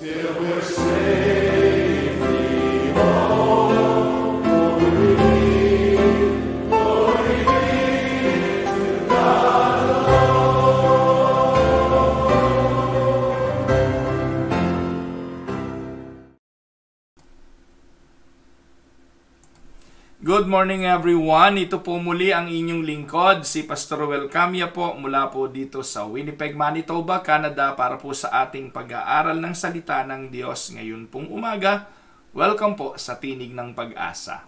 till we're saved. morning everyone. Ito po muli ang inyong lingkod, si Pastor Ruel Camia po mula po dito sa Winnipeg, Manitoba, Canada para po sa ating pag-aaral ng salita ng Diyos ngayon pong umaga. Welcome po sa Tinig ng Pag-asa.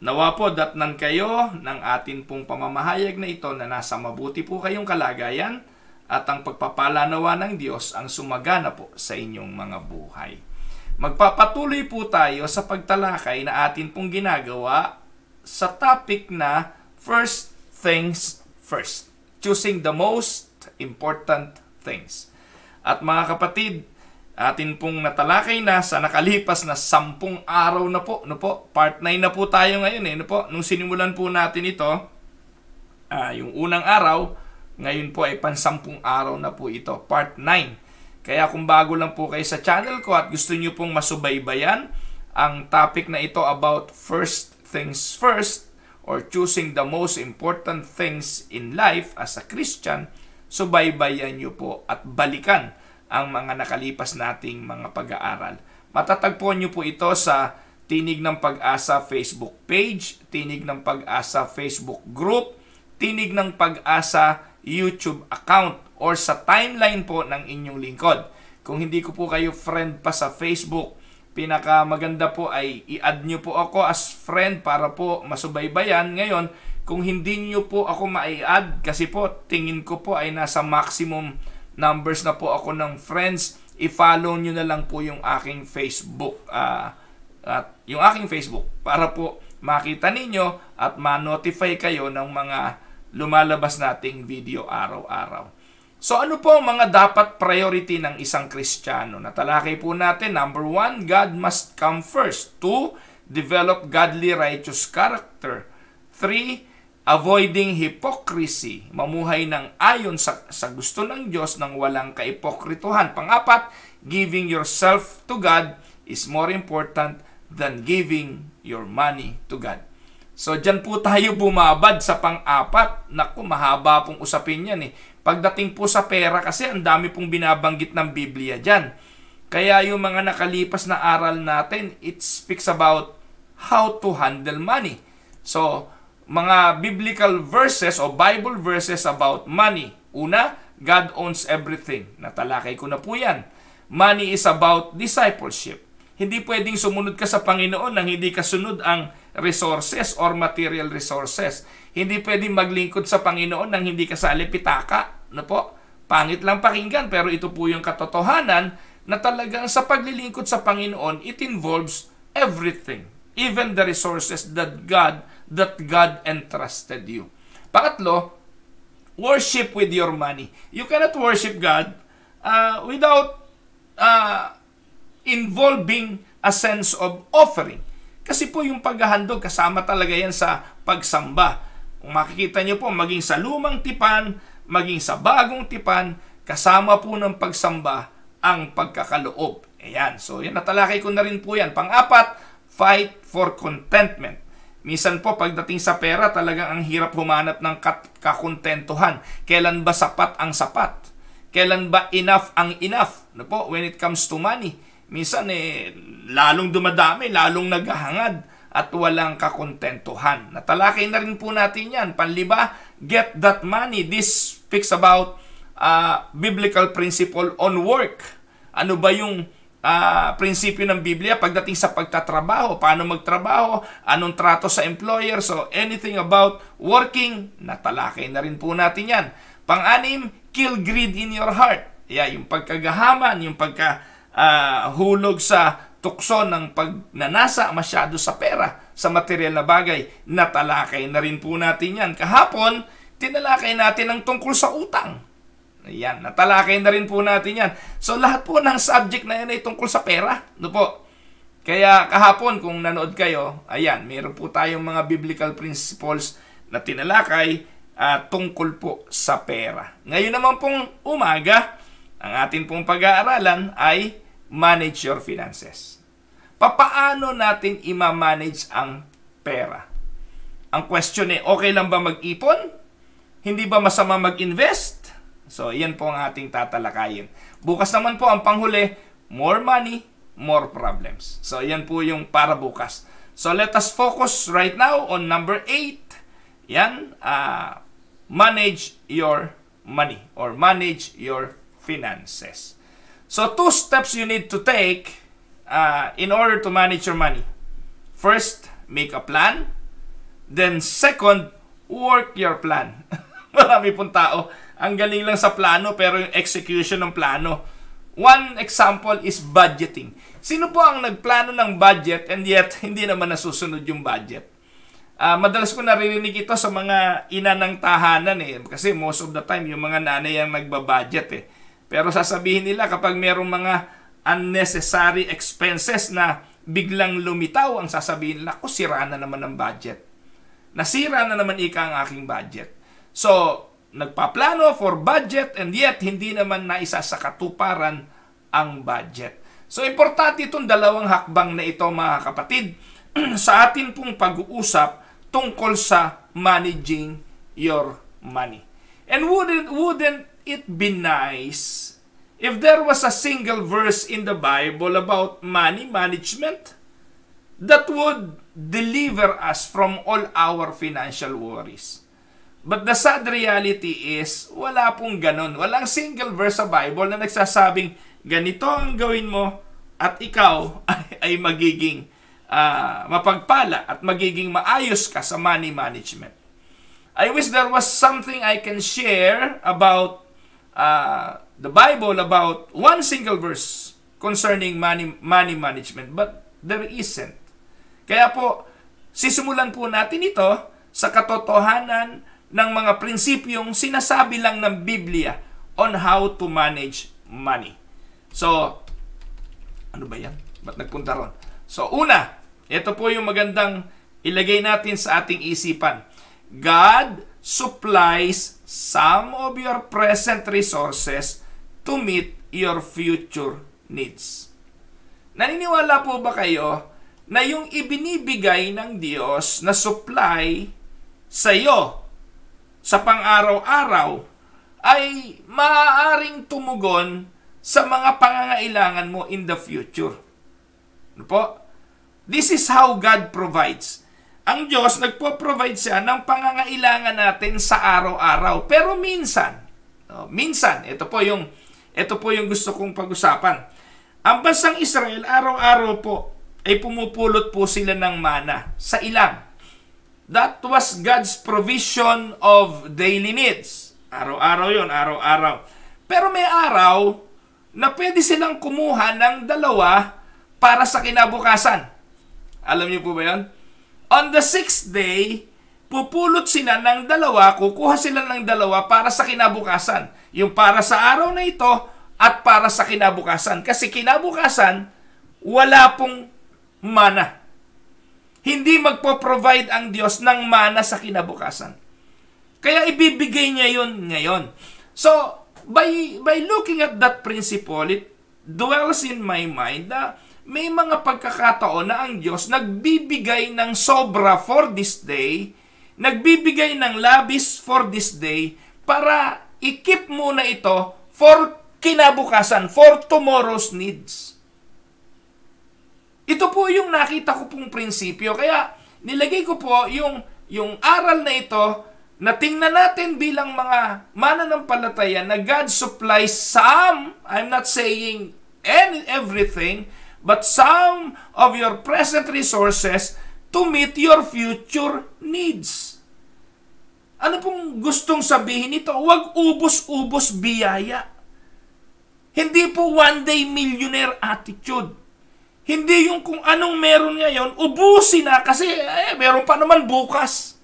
Nawa po datnan kayo ng atin pong pamamahayag na ito na nasa mabuti po kayong kalagayan at ang pagpapala nawa ng Diyos ang sumagana po sa inyong mga buhay. Magpapatuloy po tayo sa pagtalakay na atin pong ginagawa sa topic na First Things First. Choosing the most important things. At mga kapatid, atin pong natalakay na sa nakalipas na sampung araw na po, no po, part 9 na po tayo ngayon eh, no po, nung sinimulan po natin ito, uh, yung unang araw, ngayon po ay pansampung araw na po ito, part 9. Kaya kung bago lang po kayo sa channel ko at gusto niyo pong masubaybayan ang topic na ito about first things first or choosing the most important things in life as a Christian, subaybayan nyo po at balikan ang mga nakalipas nating mga pag-aaral. Matatagpuan nyo po ito sa Tinig ng Pag-asa Facebook page, Tinig ng Pag-asa Facebook group, Tinig ng Pag-asa YouTube account or sa timeline po ng inyong lingkod. Kung hindi ko po kayo friend pa sa Facebook, pinaka maganda po ay i-add nyo po ako as friend para po masubaybayan. Ngayon, kung hindi nyo po ako ma-add kasi po tingin ko po ay nasa maximum numbers na po ako ng friends, i-follow nyo na lang po yung aking Facebook. Uh, at yung aking Facebook para po makita ninyo at ma-notify kayo ng mga lumalabas nating video araw-araw. So ano po ang mga dapat priority ng isang Kristiyano? Natalakay po natin, number one, God must come first. Two, develop godly righteous character. Three, avoiding hypocrisy. Mamuhay ng ayon sa, sa gusto ng Diyos nang walang kaipokrituhan. Pangapat, giving yourself to God is more important than giving your money to God. So, dyan po tayo bumabad sa pang-apat. Naku, mahaba pong usapin yan eh. Pagdating po sa pera kasi ang dami pong binabanggit ng Biblia dyan. Kaya yung mga nakalipas na aral natin, it speaks about how to handle money. So, mga biblical verses o Bible verses about money. Una, God owns everything. Natalakay ko na po yan. Money is about discipleship. Hindi pwedeng sumunod ka sa Panginoon nang hindi ka sunod ang resources or material resources. Hindi pwedeng maglingkod sa Panginoon nang hindi kasali pitaka. No po? Pangit lang pakinggan pero ito po yung katotohanan na talagang sa paglilingkod sa Panginoon, it involves everything. Even the resources that God, that God entrusted you. Pangatlo, worship with your money. You cannot worship God uh, without uh, involving a sense of offering. Kasi po yung paghahandog, kasama talaga yan sa pagsamba makikita nyo po, maging sa lumang tipan, maging sa bagong tipan, kasama po ng pagsamba ang pagkakaloob. Ayan. So, yan, natalakay ko na rin po yan. Pang-apat, fight for contentment. Minsan po, pagdating sa pera, talagang ang hirap humanap ng kakontentuhan. Kailan ba sapat ang sapat? Kailan ba enough ang enough? Ano po, when it comes to money. Minsan, eh, lalong dumadami, lalong naghahangad at walang kakontentuhan. Natalakay na rin po natin yan. Panliba, get that money. This speaks about uh, biblical principle on work. Ano ba yung uh, prinsipyo ng Biblia pagdating sa pagtatrabaho? Paano magtrabaho? Anong trato sa employer? So anything about working, natalakay na rin po natin yan. Pang-anim, kill greed in your heart. Yeah, yung pagkagahaman, yung pagka uh, hulog sa tukso ng pagnanasa masyado sa pera, sa material na bagay. Natalakay na rin po natin yan. Kahapon, tinalakay natin ang tungkol sa utang. Ayan, natalakay na rin po natin yan. So lahat po ng subject na yan ay tungkol sa pera. No po? Kaya kahapon kung nanood kayo, ayan, meron po tayong mga biblical principles na tinalakay uh, tungkol po sa pera. Ngayon naman pong umaga, ang atin pong pag-aaralan ay manage your finances. Papaano natin i-manage ang pera? Ang question eh, okay lang ba mag-ipon? Hindi ba masama mag-invest? So, yan po ang ating tatalakayin. Bukas naman po ang panghuli, more money, more problems. So, yan po yung para bukas. So, let us focus right now on number 8. Yan, uh, manage your money or manage your finances. So two steps you need to take uh, in order to manage your money. First, make a plan. Then second, work your plan. Marami pong tao. Ang galing lang sa plano pero yung execution ng plano. One example is budgeting. Sino po ang nagplano ng budget and yet hindi naman nasusunod yung budget? Uh, madalas ko naririnig ito sa mga ina ng tahanan eh. Kasi most of the time yung mga nanay ang nagbabudget eh pero sasabihin nila kapag merong mga unnecessary expenses na biglang lumitaw, ang sasabihin nila, ko sira na naman ang budget. Nasira na naman ika ang aking budget. So, nagpaplano for budget and yet hindi naman naisa sa katuparan ang budget. So, importante itong dalawang hakbang na ito mga kapatid sa atin pong pag-uusap tungkol sa managing your money. And wouldn't, wouldn't it be nice if there was a single verse in the Bible about money management that would deliver us from all our financial worries? But the sad reality is, wala pong ganun. Walang single verse sa Bible na nagsasabing, ganito ang gawin mo at ikaw ay, ay magiging uh, mapagpala at magiging maayos ka sa money management. I wish there was something I can share about uh, the Bible about one single verse concerning money, money management, but there isn't. Kaya po, sisimulan po natin ito sa katotohanan ng mga prinsipyong sinasabi lang ng Biblia on how to manage money. So, ano ba yan? Ba't nagpunta ron? So, una, ito po yung magandang ilagay natin sa ating isipan. God supplies some of your present resources to meet your future needs. Naniniwala po ba kayo na yung ibinibigay ng Diyos na supply sa iyo sa pang-araw-araw ay maaaring tumugon sa mga pangangailangan mo in the future. Ano po? This is how God provides. Ang Diyos nagpo-provide siya ng pangangailangan natin sa araw-araw. Pero minsan, no, minsan, ito po yung ito po yung gusto kong pag-usapan. Ang bansang Israel araw-araw po ay pumupulot po sila ng mana sa ilang. That was God's provision of daily needs. Araw-araw yon, araw-araw. Pero may araw na pwede silang kumuha ng dalawa para sa kinabukasan. Alam niyo po ba yon? On the sixth day, pupulot sila ng dalawa, kukuha sila ng dalawa para sa kinabukasan. Yung para sa araw na ito at para sa kinabukasan. Kasi kinabukasan, wala pong mana. Hindi magpo-provide ang Diyos ng mana sa kinabukasan. Kaya ibibigay niya yun ngayon. So, by, by looking at that principle, it dwells in my mind na uh, may mga pagkakataon na ang Diyos nagbibigay ng sobra for this day, nagbibigay ng labis for this day, para i ikip muna ito for kinabukasan, for tomorrow's needs. Ito po yung nakita ko pong prinsipyo. Kaya nilagay ko po yung, yung aral na ito na tingnan natin bilang mga mananampalataya na God supplies some, I'm not saying any, everything, but some of your present resources to meet your future needs. Ano pong gustong sabihin nito? Huwag ubos-ubos biyaya. Hindi po one-day millionaire attitude. Hindi yung kung anong meron ngayon, ubusin na kasi eh, meron pa naman bukas.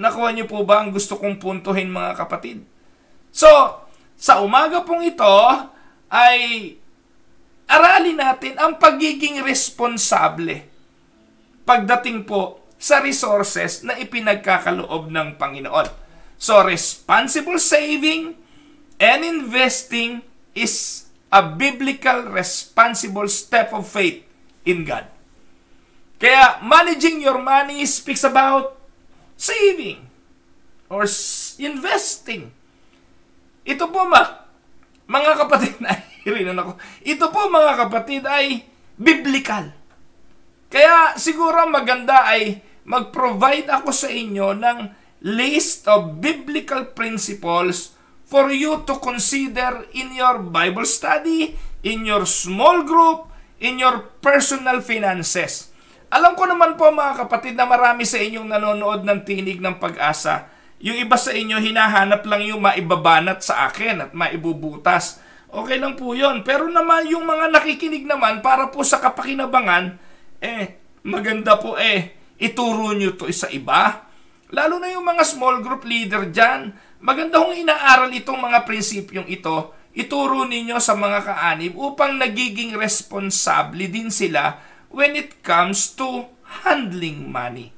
Nakuha niyo po ba ang gusto kong puntuhin mga kapatid? So, sa umaga pong ito ay aralin natin ang pagiging responsable pagdating po sa resources na ipinagkakaloob ng Panginoon. So, responsible saving and investing is a biblical responsible step of faith in God. Kaya, managing your money speaks about saving or investing. Ito po ma, mga kapatid na Hirinan ako. Ito po mga kapatid ay biblical. Kaya siguro maganda ay mag-provide ako sa inyo ng list of biblical principles for you to consider in your Bible study, in your small group, in your personal finances. Alam ko naman po mga kapatid na marami sa inyong nanonood ng tinig ng pag-asa. Yung iba sa inyo hinahanap lang yung maibabanat sa akin at maibubutas. Okay lang po yun. Pero naman yung mga nakikinig naman para po sa kapakinabangan, eh, maganda po eh, ituro nyo to sa iba. Lalo na yung mga small group leader dyan. Maganda hong inaaral itong mga prinsipyong ito. Ituro ninyo sa mga kaanib upang nagiging responsable din sila when it comes to handling money.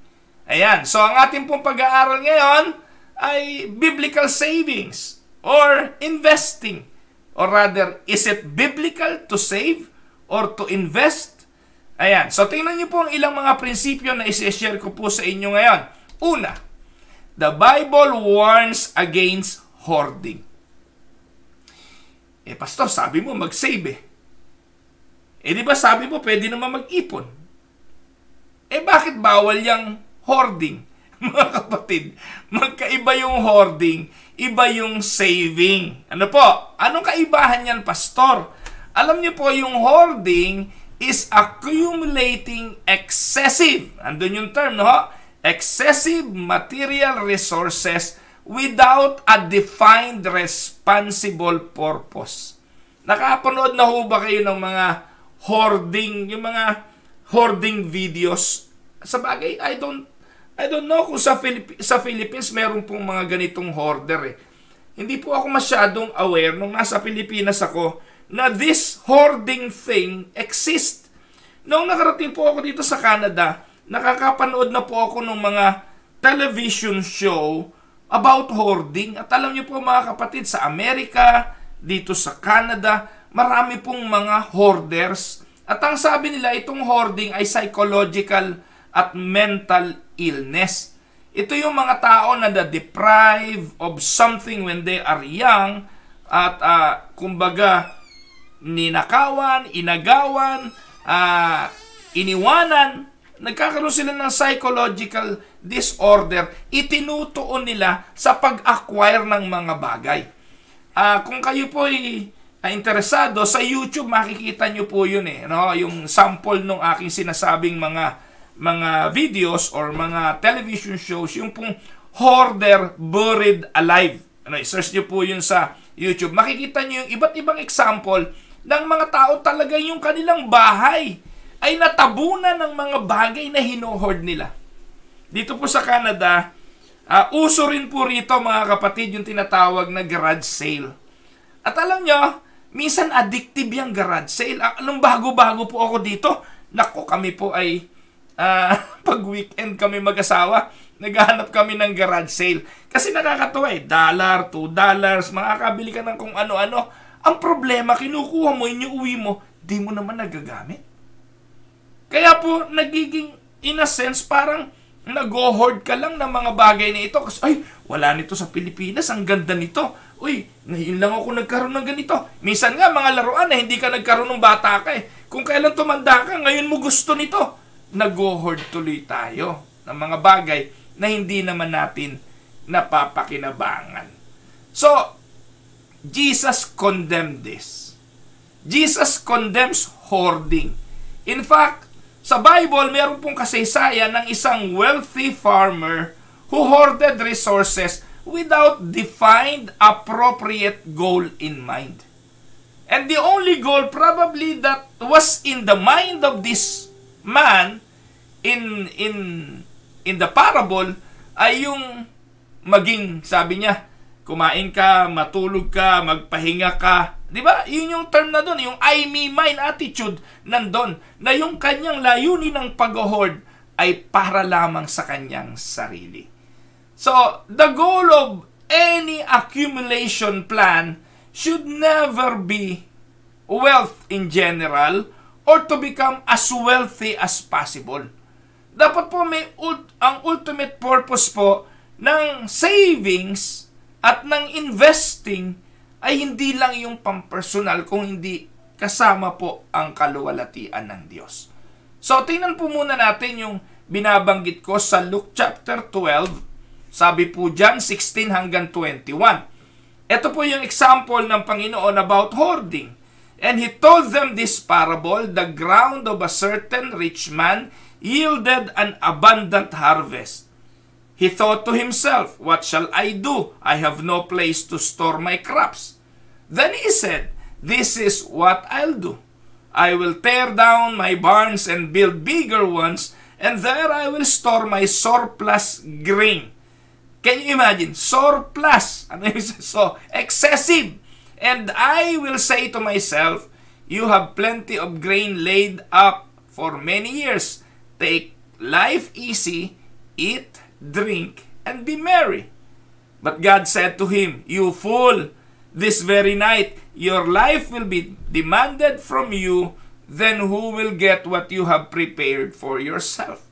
Ayan, so ang ating pong pag-aaral ngayon ay biblical savings or investing. Or rather, is it biblical to save or to invest? Ayan. So, tingnan niyo po ang ilang mga prinsipyo na isi-share ko po sa inyo ngayon. Una, the Bible warns against hoarding. Eh, pastor, sabi mo mag-save eh. Eh, di ba sabi mo pwede naman mag-ipon? Eh, bakit bawal yung hoarding? Mga kapatid, magkaiba yung hoarding iba yung saving. Ano po? Anong kaibahan yan, pastor? Alam niyo po, yung hoarding is accumulating excessive. Andun yung term, no? Excessive material resources without a defined responsible purpose. Nakapanood na ho ba kayo ng mga hoarding, yung mga hoarding videos? Sa bagay, I don't I don't know kung sa, Philip- sa Philippines meron pong mga ganitong hoarder eh. Hindi po ako masyadong aware nung nasa Pilipinas ako na this hoarding thing exists. Noong nakarating po ako dito sa Canada, nakakapanood na po ako ng mga television show about hoarding. At alam niyo po mga kapatid, sa Amerika, dito sa Canada, marami pong mga hoarders. At ang sabi nila, itong hoarding ay psychological at mental illness. Ito yung mga tao na the deprive of something when they are young at uh, kumbaga ninakawan, inagawan, uh, iniwanan, nagkakaroon sila ng psychological disorder, itinutuon nila sa pag-acquire ng mga bagay. Uh, kung kayo po ay uh, interesado, sa YouTube makikita nyo po yun eh, no? yung sample ng aking sinasabing mga mga videos or mga television shows yung pong Hoarder Buried Alive. Ano, search niyo po yun sa YouTube. Makikita niyo yung iba't ibang example ng mga tao talaga yung kanilang bahay ay natabunan ng mga bagay na hinohord nila. Dito po sa Canada, uh, uso rin po rito mga kapatid yung tinatawag na garage sale. At alam nyo, minsan addictive yung garage sale. Ah, anong bago-bago po ako dito? Nako, kami po ay Ah, uh, pag weekend kami mag-asawa, naghahanap kami ng garage sale. Kasi nakakatawa eh, dollar, two dollars, makakabili ka ng kung ano-ano. Ang problema, kinukuha mo, inuwi mo, di mo naman nagagamit. Kaya po, nagiging, in a sense, parang nag-hoard ka lang ng mga bagay na ito. Kasi, ay, wala nito sa Pilipinas, ang ganda nito. Uy, ngayon lang ako nagkaroon ng ganito. Minsan nga, mga laruan na eh, hindi ka nagkaroon ng bata ka eh. Kung kailan tumanda ka, ngayon mo gusto nito nag-hoard tuloy tayo ng mga bagay na hindi naman natin napapakinabangan. So, Jesus condemned this. Jesus condemns hoarding. In fact, sa Bible, meron pong kasaysayan ng isang wealthy farmer who hoarded resources without defined appropriate goal in mind. And the only goal probably that was in the mind of this man in in in the parable ay yung maging sabi niya kumain ka, matulog ka, magpahinga ka. 'Di ba? 'Yun yung term na doon, yung I me mine attitude nandoon na yung kanyang layunin ng pag-hoard ay para lamang sa kanyang sarili. So, the goal of any accumulation plan should never be wealth in general or to become as wealthy as possible. Dapat po may ang ultimate purpose po ng savings at ng investing ay hindi lang yung pampersonal kung hindi kasama po ang kaluwalhatian ng Diyos. So tingnan po muna natin yung binabanggit ko sa Luke chapter 12, sabi po dyan 16 hanggang 21. Ito po yung example ng Panginoon about hoarding. And he told them this parable, The ground of a certain rich man yielded an abundant harvest. He thought to himself, What shall I do? I have no place to store my crops. Then he said, This is what I'll do. I will tear down my barns and build bigger ones, and there I will store my surplus grain. Can you imagine? Surplus. I mean, so excessive. And I will say to myself, You have plenty of grain laid up for many years. Take life easy, eat, drink, and be merry. But God said to him, You fool, this very night your life will be demanded from you. Then who will get what you have prepared for yourself?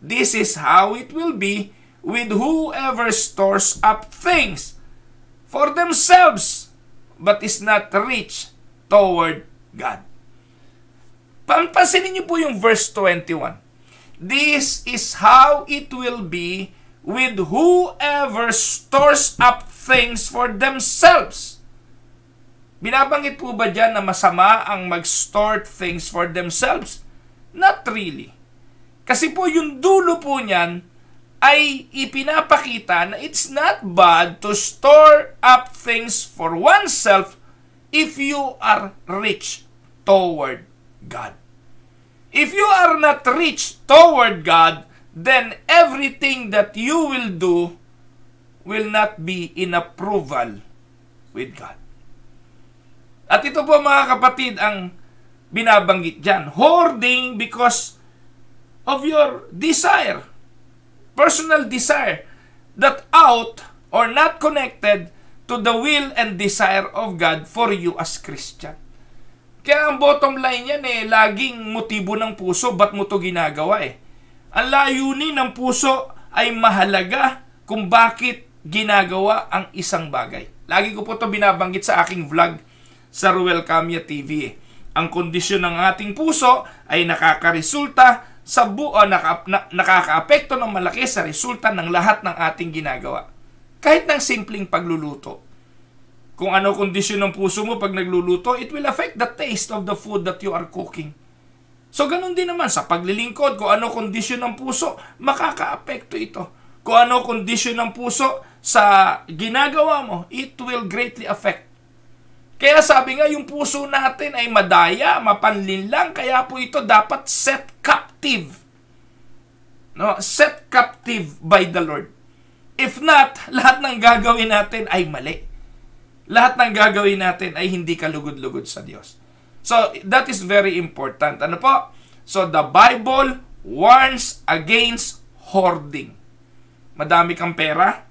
This is how it will be with whoever stores up things for themselves but is not rich toward God. Pampasinin niyo po yung verse 21. This is how it will be with whoever stores up things for themselves. Binabanggit po ba dyan na masama ang mag-store things for themselves? Not really. Kasi po yung dulo po niyan, ay ipinapakita na it's not bad to store up things for oneself if you are rich toward God. If you are not rich toward God, then everything that you will do will not be in approval with God. At ito po mga kapatid ang binabanggit dyan. Hoarding because of your desire personal desire that out or not connected to the will and desire of God for you as Christian. Kaya ang bottom line yan eh, laging motibo ng puso, ba't mo to ginagawa eh? Ang layunin ng puso ay mahalaga kung bakit ginagawa ang isang bagay. Lagi ko po to binabanggit sa aking vlog sa Ruel Camia TV eh. Ang kondisyon ng ating puso ay nakakaresulta sa buo ah, na, nakakaapekto ng malaki sa resulta ng lahat ng ating ginagawa. Kahit ng simpleng pagluluto. Kung ano kondisyon ng puso mo pag nagluluto, it will affect the taste of the food that you are cooking. So ganun din naman sa paglilingkod, kung ano kondisyon ng puso, makakaapekto ito. Kung ano kondisyon ng puso sa ginagawa mo, it will greatly affect. Kaya sabi nga, yung puso natin ay madaya, mapanlinlang, kaya po ito dapat set captive. No? Set captive by the Lord. If not, lahat ng gagawin natin ay mali. Lahat ng gagawin natin ay hindi kalugod-lugod sa Diyos. So, that is very important. Ano po? So, the Bible warns against hoarding. Madami kang pera,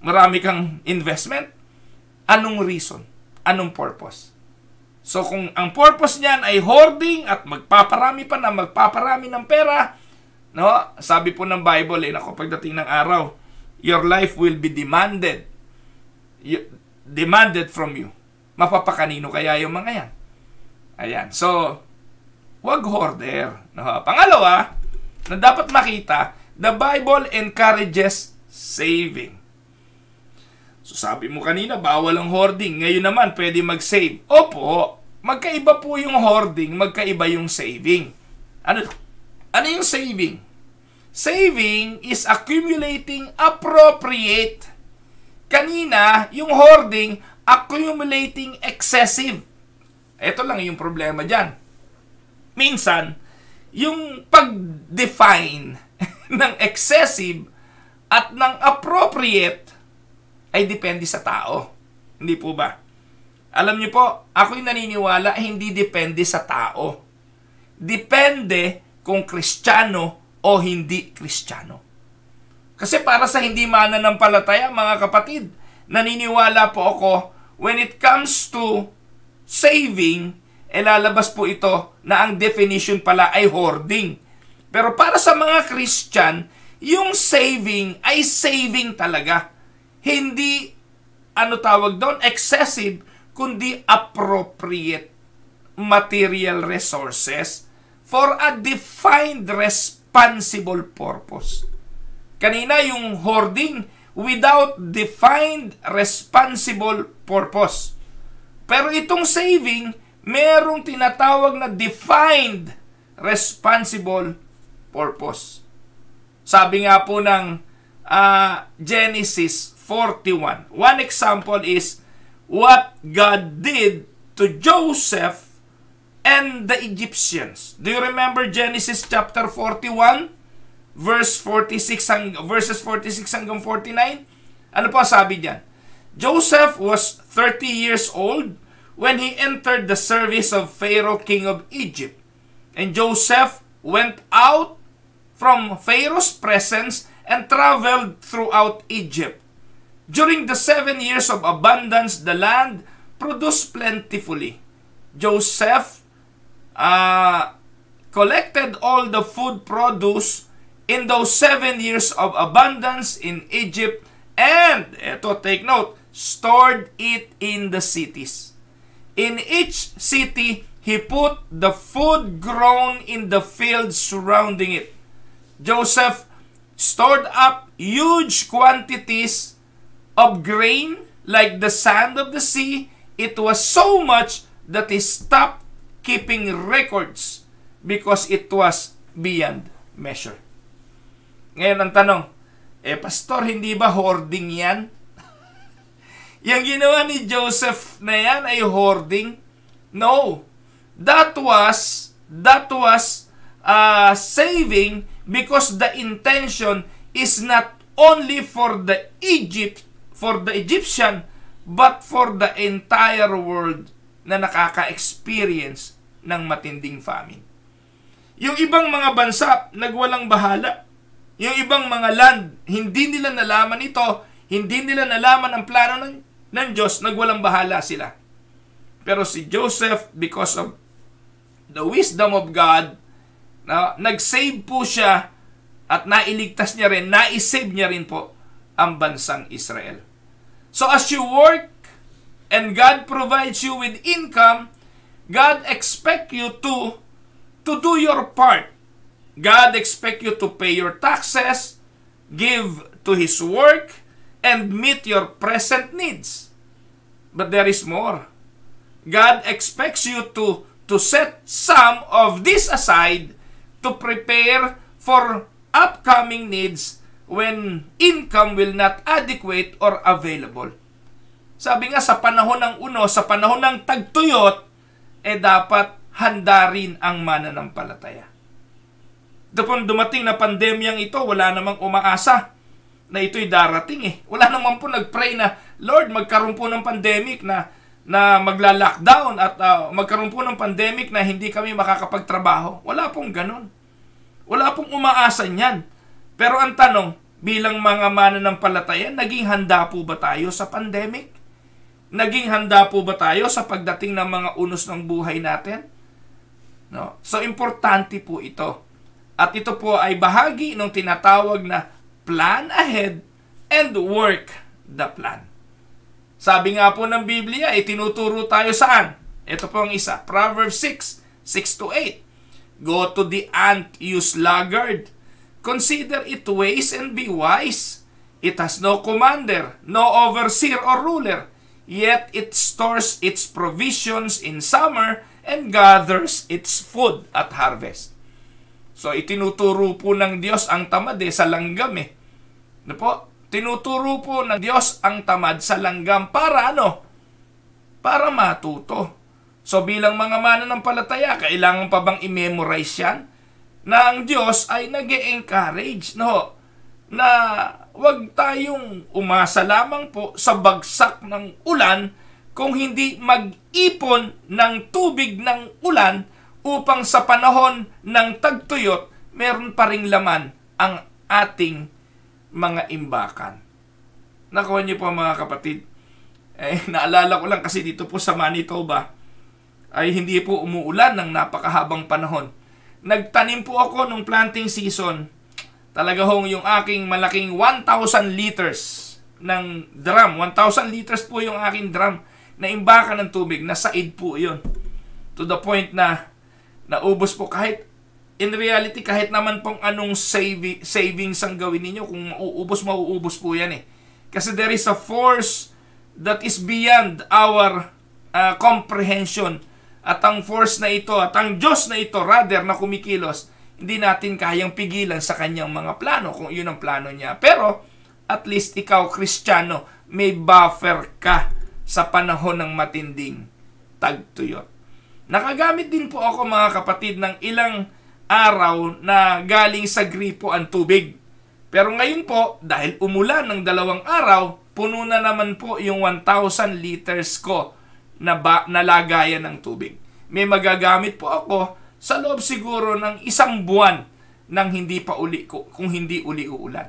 marami kang investment, anong reason? Anong purpose? So kung ang purpose niyan ay hoarding at magpaparami pa na magpaparami ng pera, no? Sabi po ng Bible, eh, nako pagdating ng araw, your life will be demanded. You, demanded from you. Mapapakanino kaya yung mga yan? Ayan. So, wag hoarder. No? Pangalawa, na dapat makita, the Bible encourages saving. So sabi mo kanina, bawal ang hoarding. Ngayon naman, pwede mag-save. Opo, Magkaiba po yung hoarding, magkaiba yung saving. Ano, ano yung saving? Saving is accumulating appropriate. Kanina, yung hoarding, accumulating excessive. Ito lang yung problema dyan. Minsan, yung pag-define ng excessive at ng appropriate ay depende sa tao. Hindi po ba? Alam niyo po, ako'y naniniwala hindi depende sa tao. Depende kung kristyano o hindi kristyano. Kasi para sa hindi mananampalataya, mga kapatid, naniniwala po ako when it comes to saving, eh lalabas po ito na ang definition pala ay hoarding. Pero para sa mga Christian, yung saving ay saving talaga. Hindi, ano tawag doon, excessive, kundi appropriate material resources for a defined responsible purpose. Kanina yung hoarding without defined responsible purpose. Pero itong saving, merong tinatawag na defined responsible purpose. Sabi nga po ng uh, Genesis 41. One example is what God did to Joseph and the Egyptians. Do you remember Genesis chapter 41 verse 46 hang, verses 46 hanggang 49? Ano po sabi diyan? Joseph was 30 years old when he entered the service of Pharaoh king of Egypt. And Joseph went out from Pharaoh's presence and traveled throughout Egypt During the seven years of abundance, the land produced plentifully. Joseph uh, collected all the food produce in those seven years of abundance in Egypt and, eto, take note, stored it in the cities. In each city, he put the food grown in the fields surrounding it. Joseph stored up huge quantities of grain like the sand of the sea. It was so much that he stopped keeping records because it was beyond measure. Ngayon ang tanong, eh pastor, hindi ba hoarding yan? Yang ginawa ni Joseph na yan ay hoarding? No. That was, that was uh, saving because the intention is not only for the Egypt for the Egyptian, but for the entire world na nakaka-experience ng matinding famine. Yung ibang mga bansa, nagwalang bahala. Yung ibang mga land, hindi nila nalaman ito, hindi nila nalaman ang plano ng, ng Diyos, nagwalang bahala sila. Pero si Joseph, because of the wisdom of God, na, nag-save po siya at nailigtas niya rin, naisave niya rin po ang bansang Israel. So as you work and God provides you with income, God expect you to to do your part. God expect you to pay your taxes, give to his work and meet your present needs. But there is more. God expects you to to set some of this aside to prepare for upcoming needs when income will not adequate or available. Sabi nga sa panahon ng uno, sa panahon ng tagtuyot, eh dapat handa rin ang mananampalataya. Doon dumating na pandemyang ito, wala namang umaasa na ito'y darating eh. Wala naman po nagpray na, Lord, magkaroon po ng pandemic na na magla-lockdown at uh, magkaroon po ng pandemic na hindi kami makakapagtrabaho. Wala pong ganun. Wala pong umaasa niyan. Pero ang tanong, bilang mga mananampalataya, naging handa po ba tayo sa pandemic? Naging handa po ba tayo sa pagdating ng mga unos ng buhay natin? No? So, importante po ito. At ito po ay bahagi ng tinatawag na plan ahead and work the plan. Sabi nga po ng Biblia, itinuturo eh, tayo saan? Ito po ang isa, Proverbs 6, 6 to 8. Go to the ant, you sluggard, Consider it ways and be wise. It has no commander, no overseer or ruler. Yet it stores its provisions in summer and gathers its food at harvest. So itinuturo po ng Diyos ang tamad eh, sa langgam eh. Ano po? Tinuturo po ng Diyos ang tamad sa langgam para ano? Para matuto. So bilang mga mananampalataya, kailangan pa bang i-memorize yan? na Diyos ay nag encourage no, na wag tayong umasa lamang po sa bagsak ng ulan kung hindi mag-ipon ng tubig ng ulan upang sa panahon ng tagtuyot meron pa ring laman ang ating mga imbakan. Nakuha niyo po mga kapatid. Eh, naalala ko lang kasi dito po sa Manitoba ay hindi po umuulan ng napakahabang panahon nagtanim po ako nung planting season. Talaga hong yung aking malaking 1,000 liters ng drum. 1,000 liters po yung aking drum na imbaka ng tubig. Nasaid po yun. To the point na naubos po kahit in reality kahit naman pong anong savi- savings ang gawin niyo kung mauubos mauubos po yan eh kasi there is a force that is beyond our uh, comprehension at ang force na ito at ang Diyos na ito rather na kumikilos, hindi natin kayang pigilan sa kanyang mga plano kung yun ang plano niya. Pero at least ikaw, Kristiyano, may buffer ka sa panahon ng matinding tagtuyot. Nakagamit din po ako mga kapatid ng ilang araw na galing sa gripo ang tubig. Pero ngayon po, dahil umulan ng dalawang araw, puno na naman po yung 1,000 liters ko na, ba, na ng tubig. May magagamit po ako sa loob siguro ng isang buwan nang hindi pa uli ko, kung hindi uli uulan.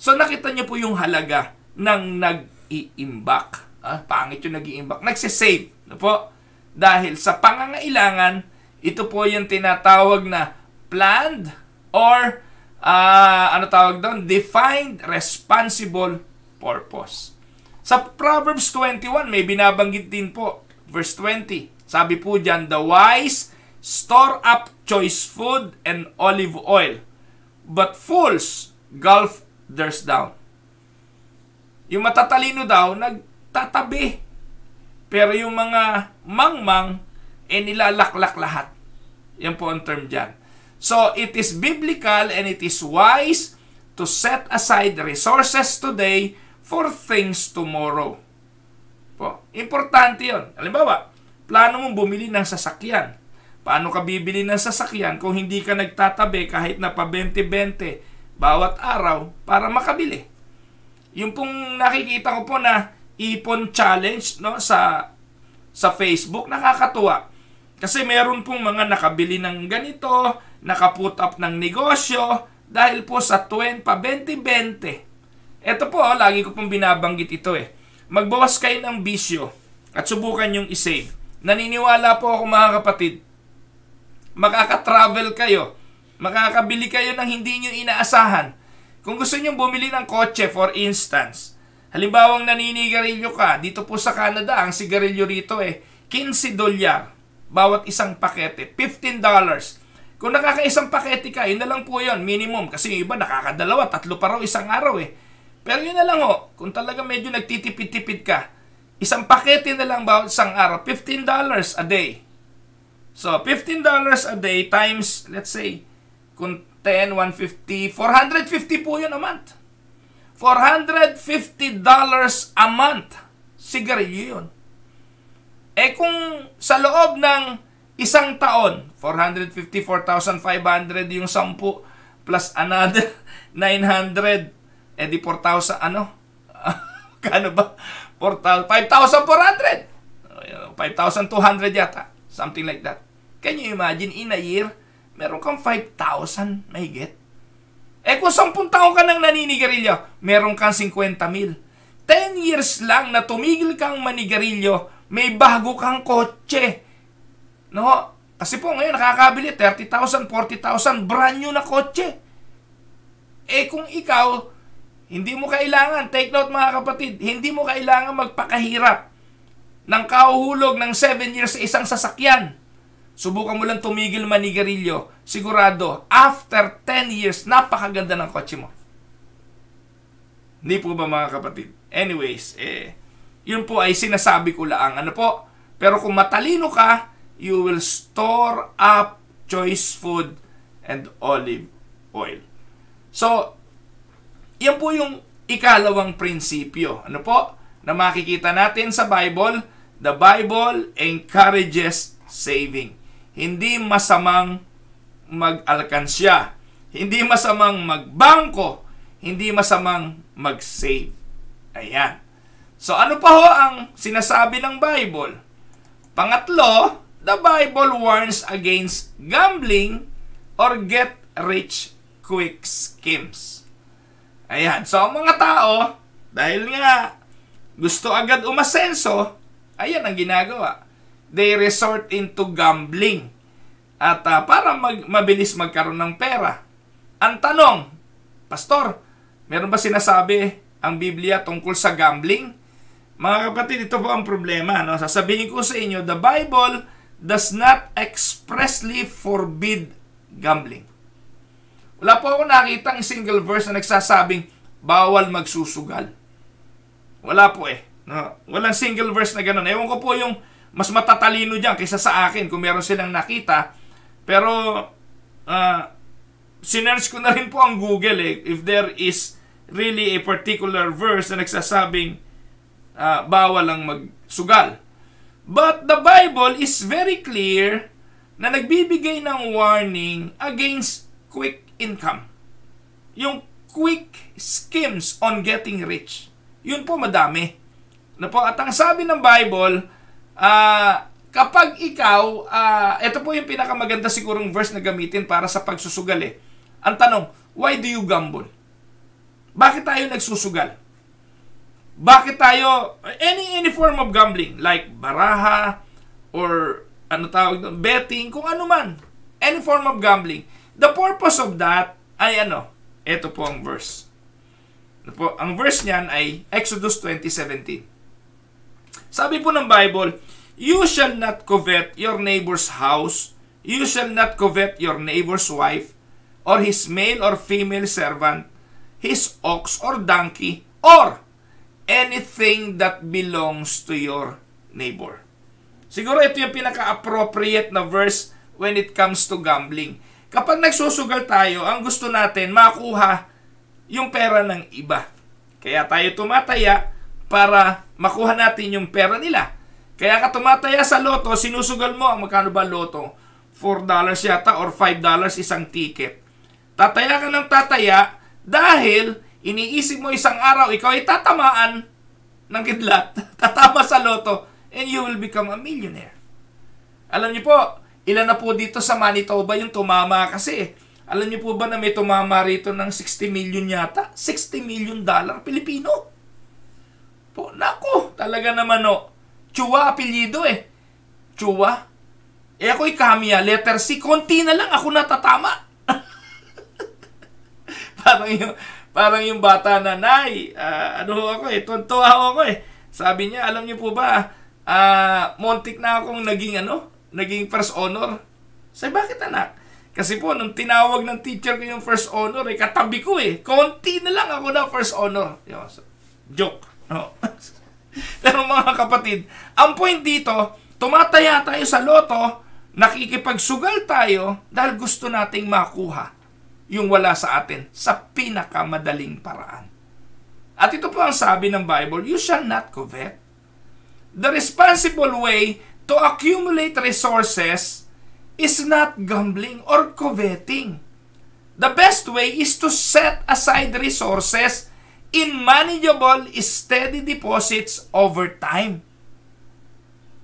So nakita niyo po yung halaga ng nag-iimbak. Ah, pangit yung nag-iimbak. Nagsisave. No po? Dahil sa pangangailangan, ito po yung tinatawag na planned or uh, ano tawag doon? Defined responsible purpose. Sa Proverbs 21, may binabanggit din po, verse 20. Sabi po dyan, The wise store up choice food and olive oil, but fools gulf theirs down. Yung matatalino daw, nagtatabi. Pero yung mga mangmang, eh nilalaklak lahat. Yan po ang term dyan. So, it is biblical and it is wise to set aside resources today for things tomorrow. Po, importante yon. Halimbawa, plano mong bumili ng sasakyan. Paano ka bibili ng sasakyan kung hindi ka nagtatabi kahit na pa 20-20 bawat araw para makabili? Yung pong nakikita ko po na ipon challenge no sa sa Facebook nakakatuwa. Kasi meron pong mga nakabili ng ganito, nakaput up ng negosyo dahil po sa 20 pa 20-20 ito po, oh, lagi ko pong binabanggit ito eh. Magbawas kayo ng bisyo at subukan yung isave. Naniniwala po ako mga kapatid. Makaka-travel kayo. Makakabili kayo ng hindi nyo inaasahan. Kung gusto nyo bumili ng kotse, for instance, halimbawang naninigarilyo ka, dito po sa Canada, ang sigarilyo rito eh, 15 dolyar bawat isang pakete, 15 dollars. Kung nakakaisang pakete ka, yun na lang po yun, minimum. Kasi yung iba nakakadalawa, tatlo pa raw isang araw eh. Pero yun na lang ho, oh. kung talaga medyo nagtitipid-tipid ka, isang pakete na lang bawat isang araw, $15 a day. So, $15 a day times, let's say, kung 10, 150, 450 po yun a month. $450 a month. Sigarilyo yun. Eh kung sa loob ng isang taon, 454,500 yung 10 plus another 900 Eh di 4,000, ano? Kano ba? 4,000. 5,400! 5,200 yata. Something like that. Can you imagine, in a year, meron kang 5,000 may get? Eh kung 10 taon ka nang naninigarilyo, meron kang 50 mil. 10 years lang na tumigil kang manigarilyo, may bago kang kotse. No? Kasi po ngayon nakakabili 30,000, 40,000 brand new na kotse. Eh kung ikaw hindi mo kailangan, take note mga kapatid, hindi mo kailangan magpakahirap ng kauhulog ng 7 years sa isang sasakyan. Subukan mo lang tumigil manigarilyo. Sigurado, after 10 years, napakaganda ng kotse mo. Hindi po ba mga kapatid? Anyways, eh, yun po ay sinasabi ko lang. Ano po? Pero kung matalino ka, you will store up choice food and olive oil. So, yan po yung ikalawang prinsipyo. Ano po? Na makikita natin sa Bible, the Bible encourages saving. Hindi masamang mag-alkansya. Hindi masamang magbangko. Hindi masamang mag-save. Ayan. So ano pa ho ang sinasabi ng Bible? Pangatlo, the Bible warns against gambling or get rich quick schemes. Ayan, so ang mga tao, dahil nga gusto agad umasenso, ayan ang ginagawa. They resort into gambling at uh, para mag, mabilis magkaroon ng pera. Ang tanong, Pastor, meron ba sinasabi ang Biblia tungkol sa gambling? Mga kapatid, ito po ang problema. No? Sasabihin ko sa inyo, the Bible does not expressly forbid gambling. Wala po ako nakitang single verse na nagsasabing bawal magsusugal. Wala po eh. No, walang single verse na ganun. Ewan ko po yung mas matatalino dyan kaysa sa akin kung meron silang nakita. Pero, uh, ah, sinerge ko na rin po ang Google eh, if there is really a particular verse na nagsasabing uh, bawal ang magsugal. But the Bible is very clear na nagbibigay ng warning against quick income. Yung quick schemes on getting rich. Yun po madami. Na po, at ang sabi ng Bible, uh, kapag ikaw, uh, ah, ito po yung pinakamaganda sigurong verse na gamitin para sa pagsusugal eh. Ang tanong, why do you gamble? Bakit tayo nagsusugal? Bakit tayo, any, any form of gambling, like baraha, or ano tawag betting, kung ano man, any form of gambling, The purpose of that ay ano? Ito po ang verse. Ano po, ang verse niyan ay Exodus 20:17. Sabi po ng Bible, You shall not covet your neighbor's house, you shall not covet your neighbor's wife, or his male or female servant, his ox or donkey, or anything that belongs to your neighbor. Siguro ito yung pinaka-appropriate na verse when it comes to gambling. Kapag nagsusugal tayo, ang gusto natin makuha yung pera ng iba. Kaya tayo tumataya para makuha natin yung pera nila. Kaya ka tumataya sa loto, sinusugal mo ang magkano ba loto? $4 yata or $5 isang ticket. Tataya ka ng tataya dahil iniisip mo isang araw, ikaw ay tatamaan ng kidlat, tatama sa loto, and you will become a millionaire. Alam niyo po, Ilan na po dito sa Manitoba yung tumama kasi. Alam niyo po ba na may tumama rito ng 60 million yata? 60 million dollar Pilipino. Po, nako, talaga naman no. Oh. Chua apelyido eh. Chua. Eh ako'y kamya, letter C. Konti na lang ako natatama. parang yung, parang yung bata na, Nay, uh, ano ho ako eh, tontuwa ako eh. Sabi niya, alam niyo po ba, uh, ah, montik na akong naging ano, naging first honor. Say, bakit anak? Kasi po, nung tinawag ng teacher ko yung first honor, eh, katabi ko eh. Konti na lang ako na first honor. Yo, so, joke. No? Pero mga kapatid, ang point dito, tumataya tayo sa loto, nakikipagsugal tayo dahil gusto nating makuha yung wala sa atin sa pinakamadaling paraan. At ito po ang sabi ng Bible, you shall not covet. The responsible way to accumulate resources is not gambling or coveting. The best way is to set aside resources in manageable steady deposits over time.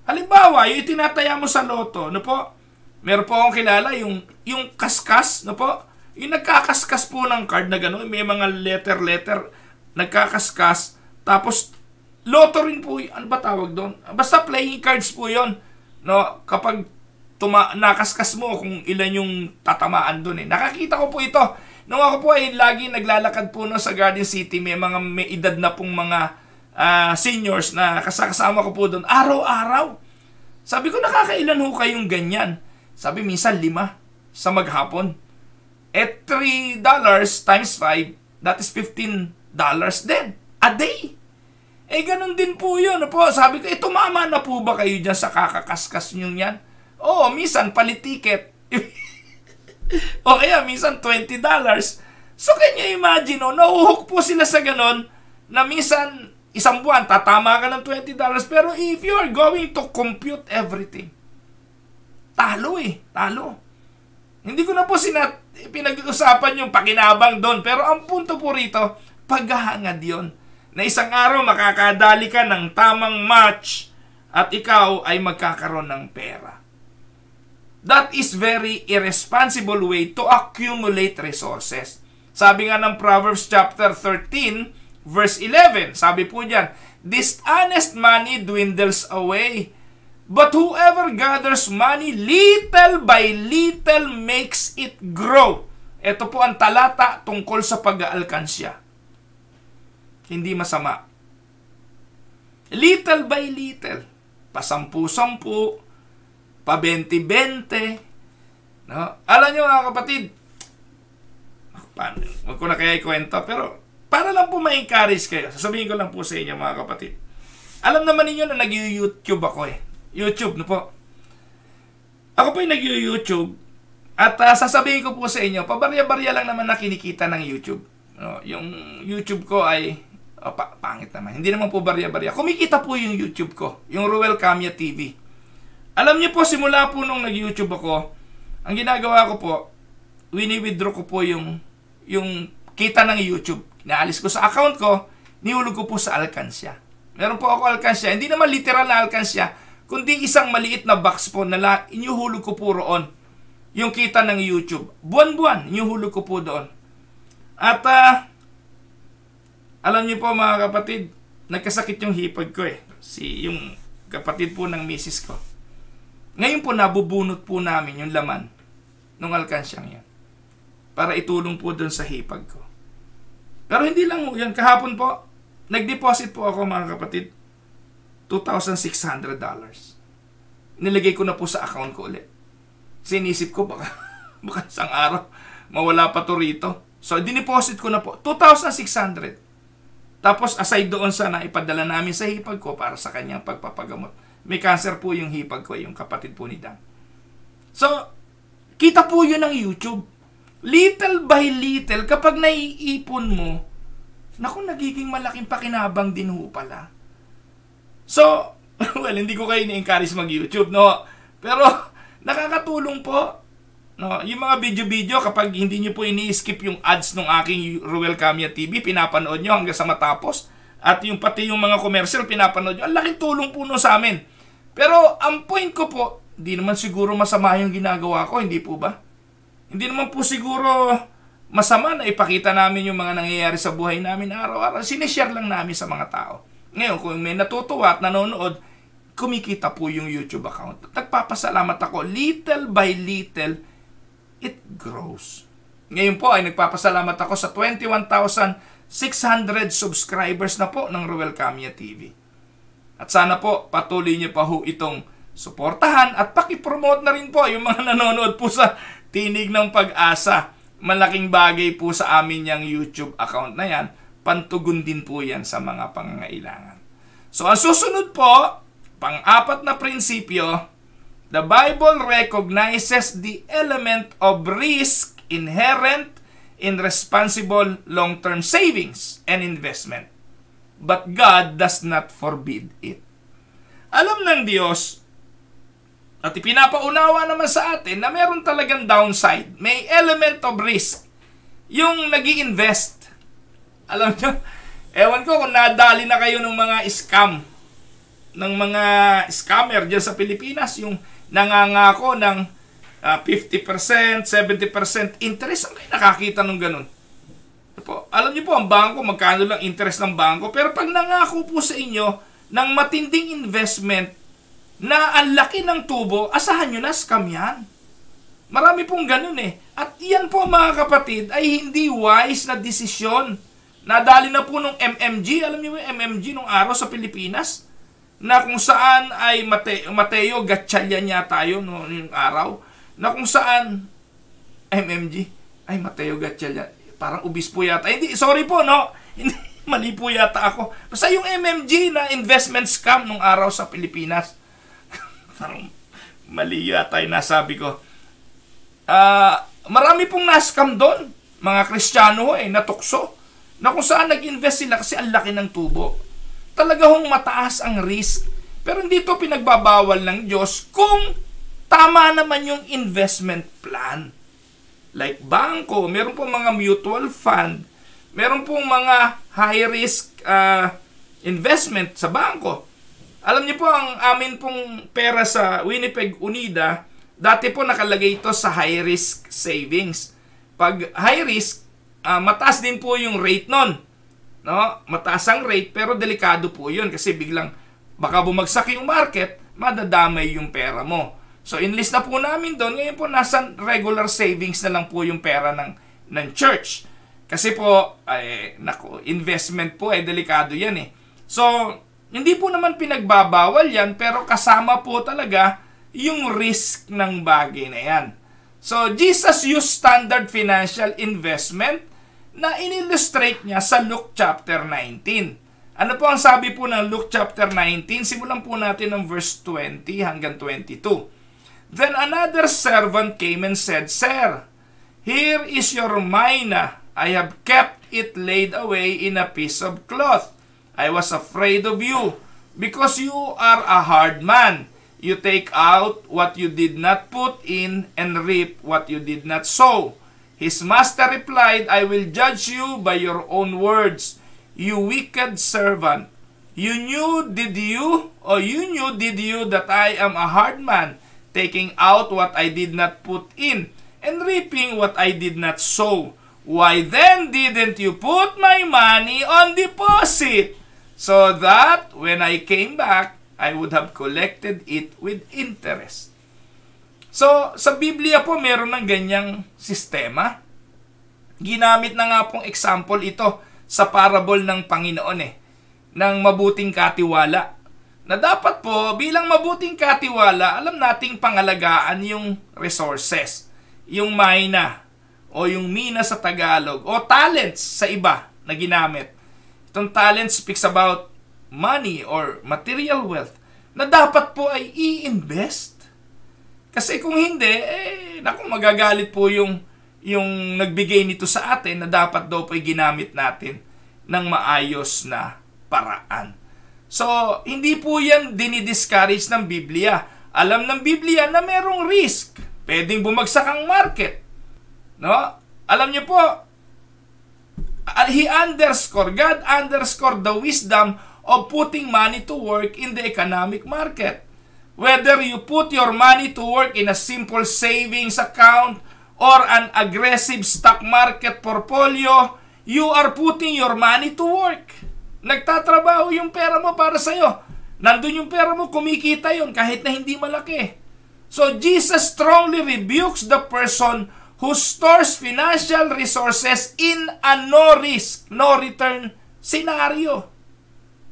Halimbawa, yung tinataya mo sa loto, no po, meron po akong kilala, yung, yung kaskas, no po, yung nagkakaskas po ng card na gano'n, may mga letter-letter, nagkakaskas, tapos Lotto rin po, ano ba tawag doon? Basta playing cards po yon No, kapag tuma nakaskas mo kung ilan yung tatamaan doon eh. Nakakita ko po ito. Nung ako po ay lagi naglalakad po no sa Garden City, may mga may edad na pong mga uh, seniors na kasama ko po doon araw-araw. Sabi ko nakakailan ho kayong ganyan? Sabi minsan lima sa maghapon. At $3 times 5, that is $15 din a day. Eh, ganun din po yun. Po, sabi ko, eh, tumama na po ba kayo dyan sa kakakaskas nyo yan? Oo, minsan palit ticket. o kaya, minsan $20. So, can you imagine, oh, nauhok po sila sa ganun na minsan isang buwan, tatama ka ng $20. Pero if you are going to compute everything, talo eh, talo. Hindi ko na po sinat, pinag-usapan yung pakinabang doon. Pero ang punto po rito, paghahangad yon na isang araw makakadali ka ng tamang match at ikaw ay magkakaroon ng pera. That is very irresponsible way to accumulate resources. Sabi nga ng Proverbs chapter 13 verse 11, sabi po diyan, dishonest money dwindles away, but whoever gathers money little by little makes it grow. Ito po ang talata tungkol sa pag-aalkansya. Hindi masama. Little by little. Pasampu-sampu, pabente-bente. No? Alam nyo mga kapatid, paano, wag ko na kaya ikwento, pero para lang po ma-encourage kayo, sasabihin ko lang po sa inyo mga kapatid. Alam naman niyo na nag-YouTube ako eh. YouTube, no po? Ako po yung nag-YouTube at uh, sasabihin ko po sa inyo, pabarya-barya lang naman na kinikita ng YouTube. No? Yung YouTube ko ay Oh, pa- pangit naman. Hindi naman po barya-barya. Kumikita po yung YouTube ko. Yung Ruel Camia TV. Alam niyo po, simula po nung nag-YouTube ako, ang ginagawa ko po, wini-withdraw ko po yung, yung kita ng YouTube. Naalis ko sa account ko, niulog ko po sa alkansya. Meron po ako alkansya. Hindi naman literal na Alcancia, kundi isang maliit na box po na la, inyuhulog ko po roon yung kita ng YouTube. Buwan-buwan, inyuhulog ko po doon. At uh, alam niyo po mga kapatid, nagkasakit yung hipag ko eh. Si yung kapatid po ng misis ko. Ngayon po nabubunot po namin yung laman nung alkansyang yan. Para itulong po doon sa hipag ko. Pero hindi lang yan. Kahapon po, nag-deposit po ako mga kapatid. $2,600. Nilagay ko na po sa account ko ulit. Sinisip ko baka, baka isang araw mawala pa to rito. So, dineposit ko na po. 2,600. Tapos aside doon sa naipadala namin sa hipag ko para sa kanyang pagpapagamot. May cancer po yung hipag ko, yung kapatid po ni Dan. So, kita po yun ng YouTube. Little by little, kapag naiipon mo, naku, nagiging malaking pakinabang din ho pala. So, well, hindi ko kayo ni-encourage mag-YouTube, no? Pero, nakakatulong po No, yung mga video-video kapag hindi niyo po ini-skip yung ads ng aking Ruel Camia TV, pinapanood niyo hanggang sa matapos at yung pati yung mga commercial pinapanood niyo. Ang laking tulong po no sa amin. Pero ang point ko po, hindi naman siguro masama yung ginagawa ko, hindi po ba? Hindi naman po siguro masama na ipakita namin yung mga nangyayari sa buhay namin araw-araw. Sinishare lang namin sa mga tao. Ngayon, kung may natutuwa at nanonood, kumikita po yung YouTube account. Nagpapasalamat ako little by little it grows. Ngayon po ay nagpapasalamat ako sa 21,600 subscribers na po ng Ruel Camia TV. At sana po patuloy niyo pa ho itong suportahan at paki-promote na rin po yung mga nanonood po sa Tinig ng Pag-asa. Malaking bagay po sa amin yung YouTube account na yan. Pantugon din po yan sa mga pangangailangan. So ang susunod po, pang-apat na prinsipyo, The Bible recognizes the element of risk inherent in responsible long-term savings and investment. But God does not forbid it. Alam ng Diyos at ipinapaunawa naman sa atin na meron talagang downside. May element of risk. Yung nag invest Alam nyo, ewan ko kung nadali na kayo ng mga scam. Ng mga scammer dyan sa Pilipinas. Yung nangangako ng uh, 50%, 70% interest. Ang kayo nakakita ng ganun? Ano po, alam niyo po, ang bangko, magkano lang interest ng bangko. Pero pag nangako po sa inyo ng matinding investment na ang laki ng tubo, asahan nyo na scam yan. Marami pong ganun eh. At yan po mga kapatid ay hindi wise na desisyon. Nadali na po nung MMG. Alam niyo ba yung MMG nung araw sa Pilipinas? na kung saan ay Mate, Mateo Gatchalian yata yun no, araw, na kung saan MMG, ay Mateo Gatchalian, parang obispo yata. hindi, sorry po, no? Hindi, mali po yata ako. Basta yung MMG na investment scam nung araw sa Pilipinas. parang mali yata yung nasabi ko. Uh, marami pong nascam doon, mga Kristiyano eh, natukso, na kung saan nag-invest sila kasi ang laki ng tubo talaga hong mataas ang risk. Pero hindi to pinagbabawal ng Diyos kung tama naman yung investment plan. Like bangko, meron pong mga mutual fund, meron pong mga high risk uh, investment sa bangko. Alam niyo po ang amin pong pera sa Winnipeg Unida, dati po nakalagay ito sa high risk savings. Pag high risk, uh, mataas din po yung rate noon no? mataas ang rate pero delikado po yun kasi biglang baka bumagsak yung market, madadamay yung pera mo. So inlist na po namin doon. Ngayon po nasa regular savings na lang po yung pera ng, ng church. Kasi po, ay nako, investment po, eh, delikado yan eh. So, hindi po naman pinagbabawal yan, pero kasama po talaga yung risk ng bagay na yan. So, Jesus used standard financial investment na inillustrate niya sa Luke chapter 19. Ano po ang sabi po ng Luke chapter 19? Simulan po natin ng verse 20 hanggang 22. Then another servant came and said, Sir, here is your mina. I have kept it laid away in a piece of cloth. I was afraid of you, because you are a hard man. You take out what you did not put in and reap what you did not sow. His master replied, I will judge you by your own words, you wicked servant. You knew, did you, or you knew, did you, that I am a hard man, taking out what I did not put in, and reaping what I did not sow. Why then didn't you put my money on deposit, so that when I came back, I would have collected it with interest? So, sa Biblia po meron ng ganyang sistema. Ginamit na nga pong example ito sa parable ng Panginoon eh, ng mabuting katiwala. Na dapat po, bilang mabuting katiwala, alam nating pangalagaan yung resources, yung mina o yung mina sa Tagalog o talents sa iba na ginamit. Itong talents speaks about money or material wealth na dapat po ay i-invest kasi kung hindi, eh, naku, magagalit po yung, yung nagbigay nito sa atin na dapat daw po'y ginamit natin ng maayos na paraan. So, hindi po yan dinidiscourage ng Biblia. Alam ng Biblia na merong risk. Pwedeng bumagsak ang market. No? Alam niyo po, he underscore, God underscore the wisdom of putting money to work in the economic market. Whether you put your money to work in a simple savings account or an aggressive stock market portfolio, you are putting your money to work. Nagtatrabaho yung pera mo para sa'yo. Nandun yung pera mo, kumikita yon kahit na hindi malaki. So Jesus strongly rebukes the person who stores financial resources in a no risk, no return scenario.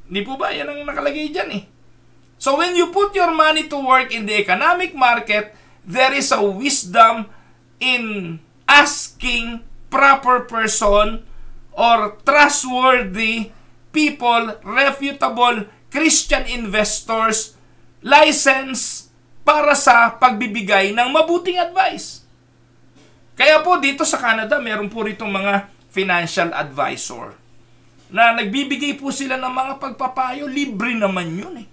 Hindi po ba yan ang nakalagay dyan eh? So when you put your money to work in the economic market, there is a wisdom in asking proper person or trustworthy people, reputable Christian investors, license para sa pagbibigay ng mabuting advice. Kaya po dito sa Canada, meron po rito mga financial advisor na nagbibigay po sila ng mga pagpapayo, libre naman yun eh.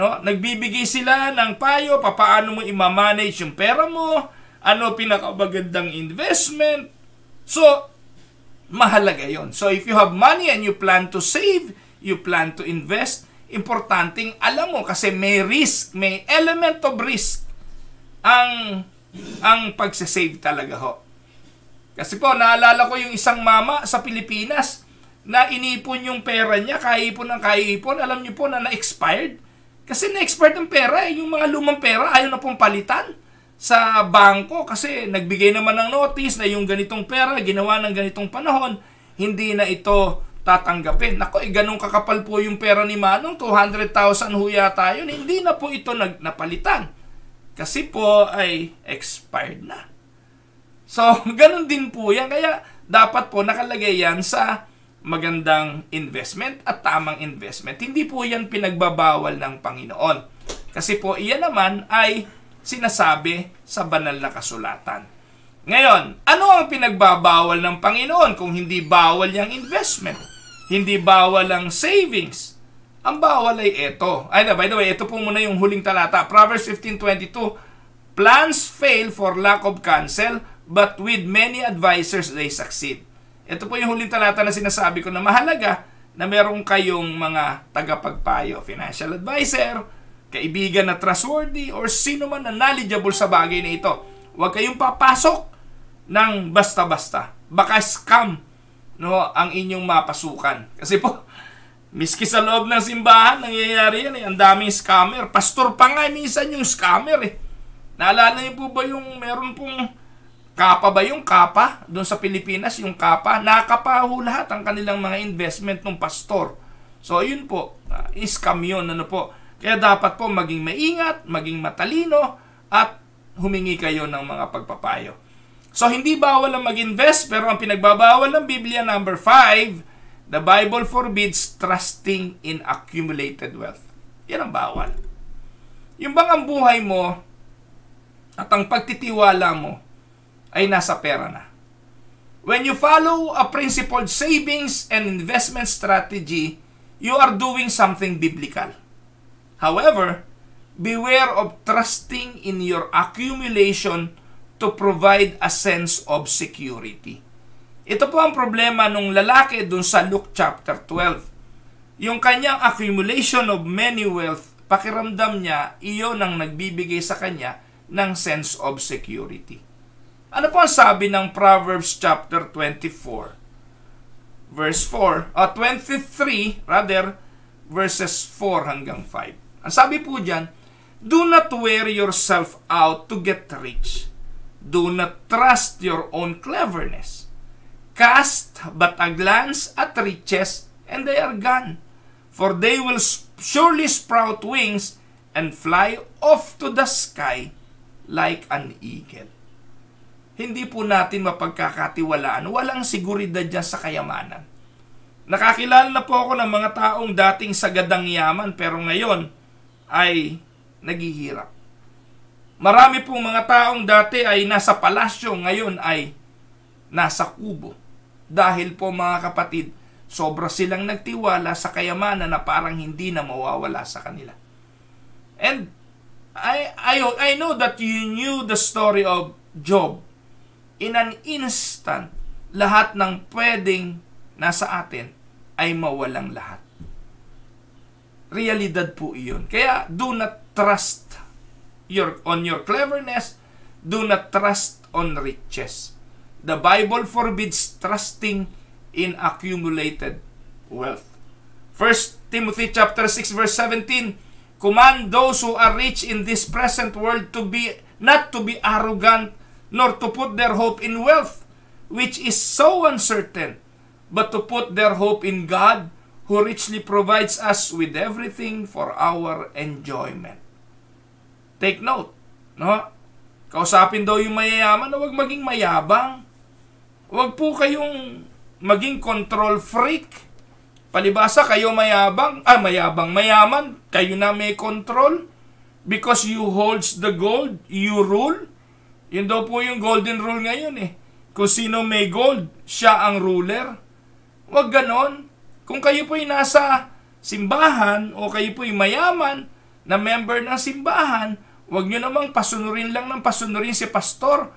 No? Nagbibigay sila ng payo paano mo i-manage yung pera mo, ano pinakamagandang investment. So, mahalaga yon. So, if you have money and you plan to save, you plan to invest, importanteng alam mo kasi may risk, may element of risk ang ang pagsasave talaga ho. Kasi po, naalala ko yung isang mama sa Pilipinas na inipon yung pera niya, kaipon ng kaipon. Alam niyo po na na-expired kasi na-expert ng pera eh. Yung mga lumang pera, ayaw na pong palitan sa bangko kasi nagbigay naman ng notice na yung ganitong pera, ginawa ng ganitong panahon, hindi na ito tatanggapin. Nako, eh, ganun kakapal po yung pera ni Manong, 200,000 huya tayo. yun, hindi na po ito nag napalitan. Kasi po ay expired na. So, ganun din po yan. Kaya dapat po nakalagay yan sa magandang investment at tamang investment. Hindi po yan pinagbabawal ng Panginoon. Kasi po iyan naman ay sinasabi sa banal na kasulatan. Ngayon, ano ang pinagbabawal ng Panginoon kung hindi bawal yung investment? Hindi bawal ang savings? Ang bawal ay ito. Ay by the way, ito po muna yung huling talata. Proverbs 15.22 Plans fail for lack of counsel, but with many advisors they succeed. Ito po yung huling talata na sinasabi ko na mahalaga na meron kayong mga tagapagpayo, financial advisor, kaibigan na trustworthy, or sino man na knowledgeable sa bagay na ito. Huwag kayong papasok ng basta-basta. Baka scam no, ang inyong mapasukan. Kasi po, miski sa loob ng simbahan, nangyayari yan eh. Ang daming scammer. Pastor pa nga, minsan yung scammer eh. Naalala niyo po ba yung meron pong Kapa ba yung kapa? Doon sa Pilipinas, yung kapa. Nakapaho lahat ang kanilang mga investment ng pastor. So, yun po. Uh, ah, iskam yun. Ano po. Kaya dapat po maging maingat, maging matalino, at humingi kayo ng mga pagpapayo. So, hindi bawal ang mag-invest, pero ang pinagbabawal ng Biblia number 5, the Bible forbids trusting in accumulated wealth. Yan ang bawal. Yung bang ang buhay mo at ang pagtitiwala mo, ay nasa pera na. When you follow a principled savings and investment strategy, you are doing something biblical. However, beware of trusting in your accumulation to provide a sense of security. Ito po ang problema nung lalaki dun sa Luke chapter 12. Yung kanyang accumulation of many wealth, pakiramdam niya, iyon ang nagbibigay sa kanya ng sense of security. Ano po ang sabi ng Proverbs chapter 24? Verse 4, uh, 23 rather, verses 4 hanggang 5. Ang sabi po dyan, Do not wear yourself out to get rich. Do not trust your own cleverness. Cast but a glance at riches and they are gone. For they will surely sprout wings and fly off to the sky like an eagle hindi po natin mapagkakatiwalaan. Walang siguridad dyan sa kayamanan. Nakakilala na po ako ng mga taong dating sagadang yaman pero ngayon ay naghihirap. Marami pong mga taong dati ay nasa palasyo, ngayon ay nasa kubo. Dahil po mga kapatid, sobra silang nagtiwala sa kayamanan na parang hindi na mawawala sa kanila. And I, I, I know that you knew the story of Job in an instant, lahat ng pwedeng nasa atin ay mawalang lahat. Realidad po iyon. Kaya do not trust your, on your cleverness. Do not trust on riches. The Bible forbids trusting in accumulated wealth. 1 Timothy chapter 6 verse 17, command those who are rich in this present world to be not to be arrogant nor to put their hope in wealth, which is so uncertain, but to put their hope in God, who richly provides us with everything for our enjoyment. Take note, no? Kausapin daw yung mayayaman na huwag maging mayabang. Huwag po kayong maging control freak. Palibasa, kayo mayabang, ah mayabang, mayaman, kayo na may control because you holds the gold, you rule, yun daw po yung golden rule ngayon eh. Kung sino may gold, siya ang ruler. Huwag ganon. Kung kayo po'y nasa simbahan o kayo po'y mayaman na member ng simbahan, huwag nyo namang pasunurin lang ng pasunurin si pastor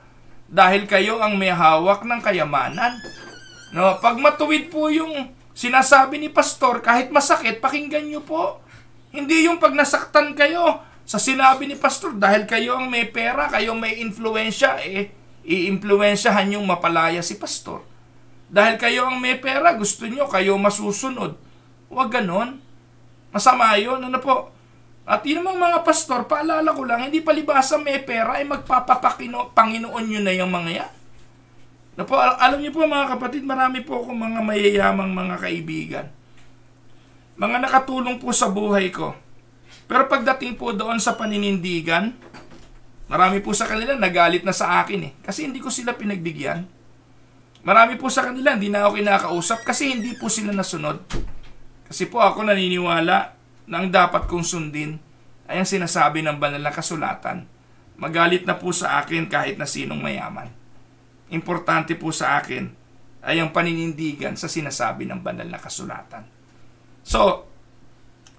dahil kayo ang may hawak ng kayamanan. No, pag matuwid po yung sinasabi ni pastor, kahit masakit, pakinggan nyo po. Hindi yung pag nasaktan kayo, sa sinabi ni Pastor, dahil kayo ang may pera, kayo may influensya, eh, iimpluensyahan yung mapalaya si Pastor. Dahil kayo ang may pera, gusto nyo, kayo masusunod. Huwag ganon. Masama yun. Ano po? At yun mga mga pastor, paalala ko lang, hindi palibasa may pera, ay magpapapakino, Panginoon nyo na yung mga yan. Na ano po, alam niyo po mga kapatid, marami po akong mga mayayamang mga kaibigan. Mga nakatulong po sa buhay ko. Pero pagdating po doon sa paninindigan, marami po sa kanila nagalit na sa akin eh. Kasi hindi ko sila pinagbigyan. Marami po sa kanila hindi na ako kinakausap kasi hindi po sila nasunod. Kasi po ako naniniwala na ang dapat kong sundin ay ang sinasabi ng banal na kasulatan. Magalit na po sa akin kahit na sinong mayaman. Importante po sa akin ay ang paninindigan sa sinasabi ng banal na kasulatan. So,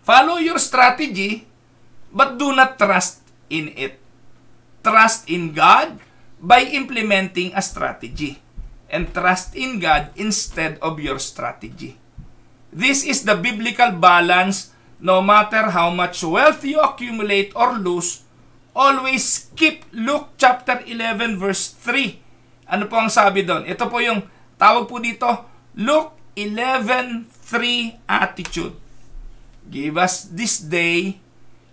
Follow your strategy, but do not trust in it. Trust in God by implementing a strategy. And trust in God instead of your strategy. This is the biblical balance no matter how much wealth you accumulate or lose, always keep Luke chapter 11 verse 3. Ano po ang sabi doon? Ito po yung tawag po dito, Luke 11:3 attitude. Give us this day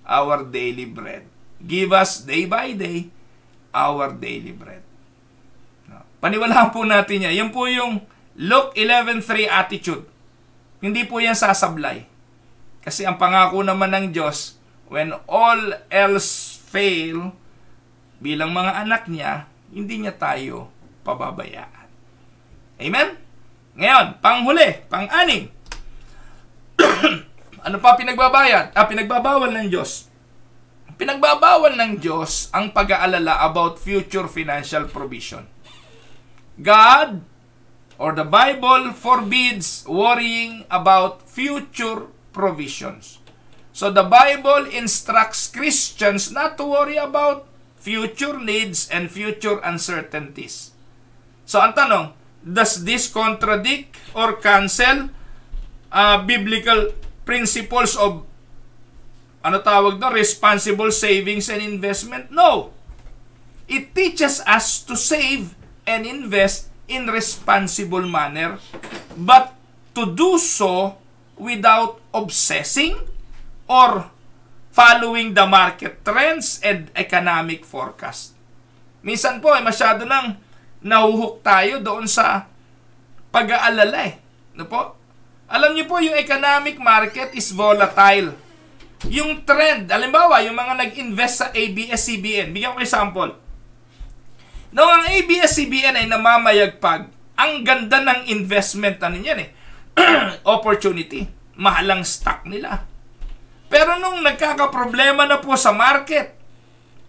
our daily bread. Give us day by day our daily bread. Paniwalaan po natin yan. Yan po yung Luke 11.3 attitude. Hindi po yan sasablay. Kasi ang pangako naman ng Diyos, when all else fail, bilang mga anak niya, hindi niya tayo pababayaan. Amen? Ngayon, panghuli, pang-aning. Ano pa pinagbabayad? Ah, pinagbabawal ng Diyos. Pinagbabawal ng Diyos ang pag-aalala about future financial provision. God or the Bible forbids worrying about future provisions. So the Bible instructs Christians not to worry about future needs and future uncertainties. So ang tanong, does this contradict or cancel uh, biblical principles of ano tawag na responsible savings and investment? No. It teaches us to save and invest in responsible manner but to do so without obsessing or following the market trends and economic forecast. Minsan po ay eh, masyado nang nahuhuk tayo doon sa pag-aalala eh. No po? Alam niyo po, yung economic market is volatile. Yung trend, alimbawa, yung mga nag-invest sa ABS-CBN, bigyan ko example. Noong ang ABS-CBN ay namamayagpag, ang ganda ng investment, ano yan eh, opportunity. Mahalang stock nila. Pero nung nagkakaproblema na po sa market,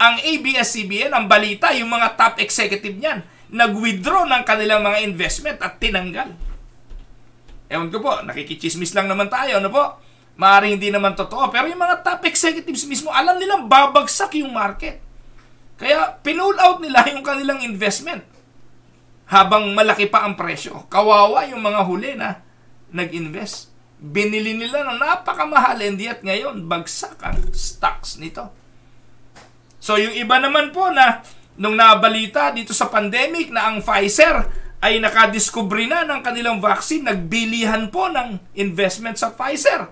ang ABS-CBN, ang balita, yung mga top executive niyan, nag-withdraw ng kanilang mga investment at tinanggal. Ewan ko po, nakikichismis lang naman tayo, ano po? Maaring hindi naman totoo, pero yung mga top executives mismo, alam nilang babagsak yung market. Kaya pinull out nila yung kanilang investment habang malaki pa ang presyo. Kawawa yung mga huli na nag-invest. Binili nila ng napakamahal and yet ngayon bagsak ang stocks nito. So yung iba naman po na nung nabalita dito sa pandemic na ang Pfizer ay nakadiskubre na ng kanilang vaccine, nagbilihan po ng investment sa Pfizer.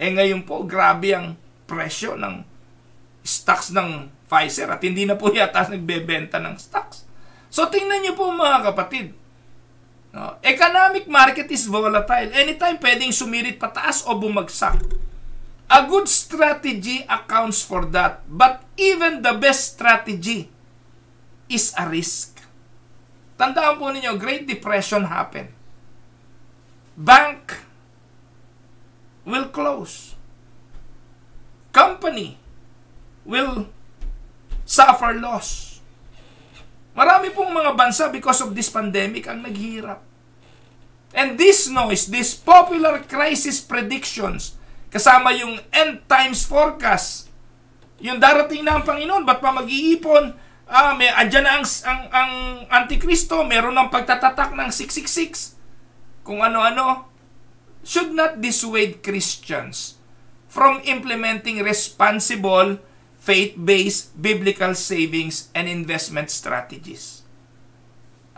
Eh ngayon po, grabe ang presyo ng stocks ng Pfizer at hindi na po yata nagbebenta ng stocks. So tingnan niyo po mga kapatid. No? Economic market is volatile. Anytime pwedeng sumirit pataas o bumagsak. A good strategy accounts for that. But even the best strategy is a risk. Tandaan po ninyo, Great Depression happened. Bank will close. Company will suffer loss. Marami pong mga bansa because of this pandemic ang naghihirap. And this noise, this popular crisis predictions, kasama yung end times forecast, yung darating na ang Panginoon, ba't pa mag-iipon, Ah, may andyan na ang ang, ang antikristo, meron ng pagtatatak ng 666. Kung ano-ano should not dissuade Christians from implementing responsible faith-based biblical savings and investment strategies.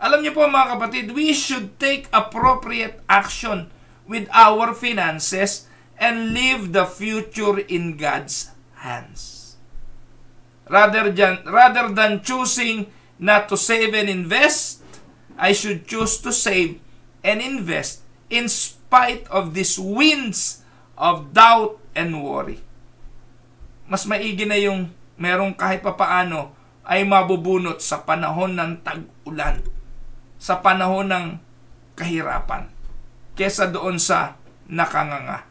Alam niyo po mga kapatid, we should take appropriate action with our finances and leave the future in God's hands. Rather than, rather than choosing not to save and invest, I should choose to save and invest in spite of these winds of doubt and worry. Mas maigi na yung merong kahit papaano ay mabubunot sa panahon ng tag-ulan, sa panahon ng kahirapan, kesa doon sa nakanganga.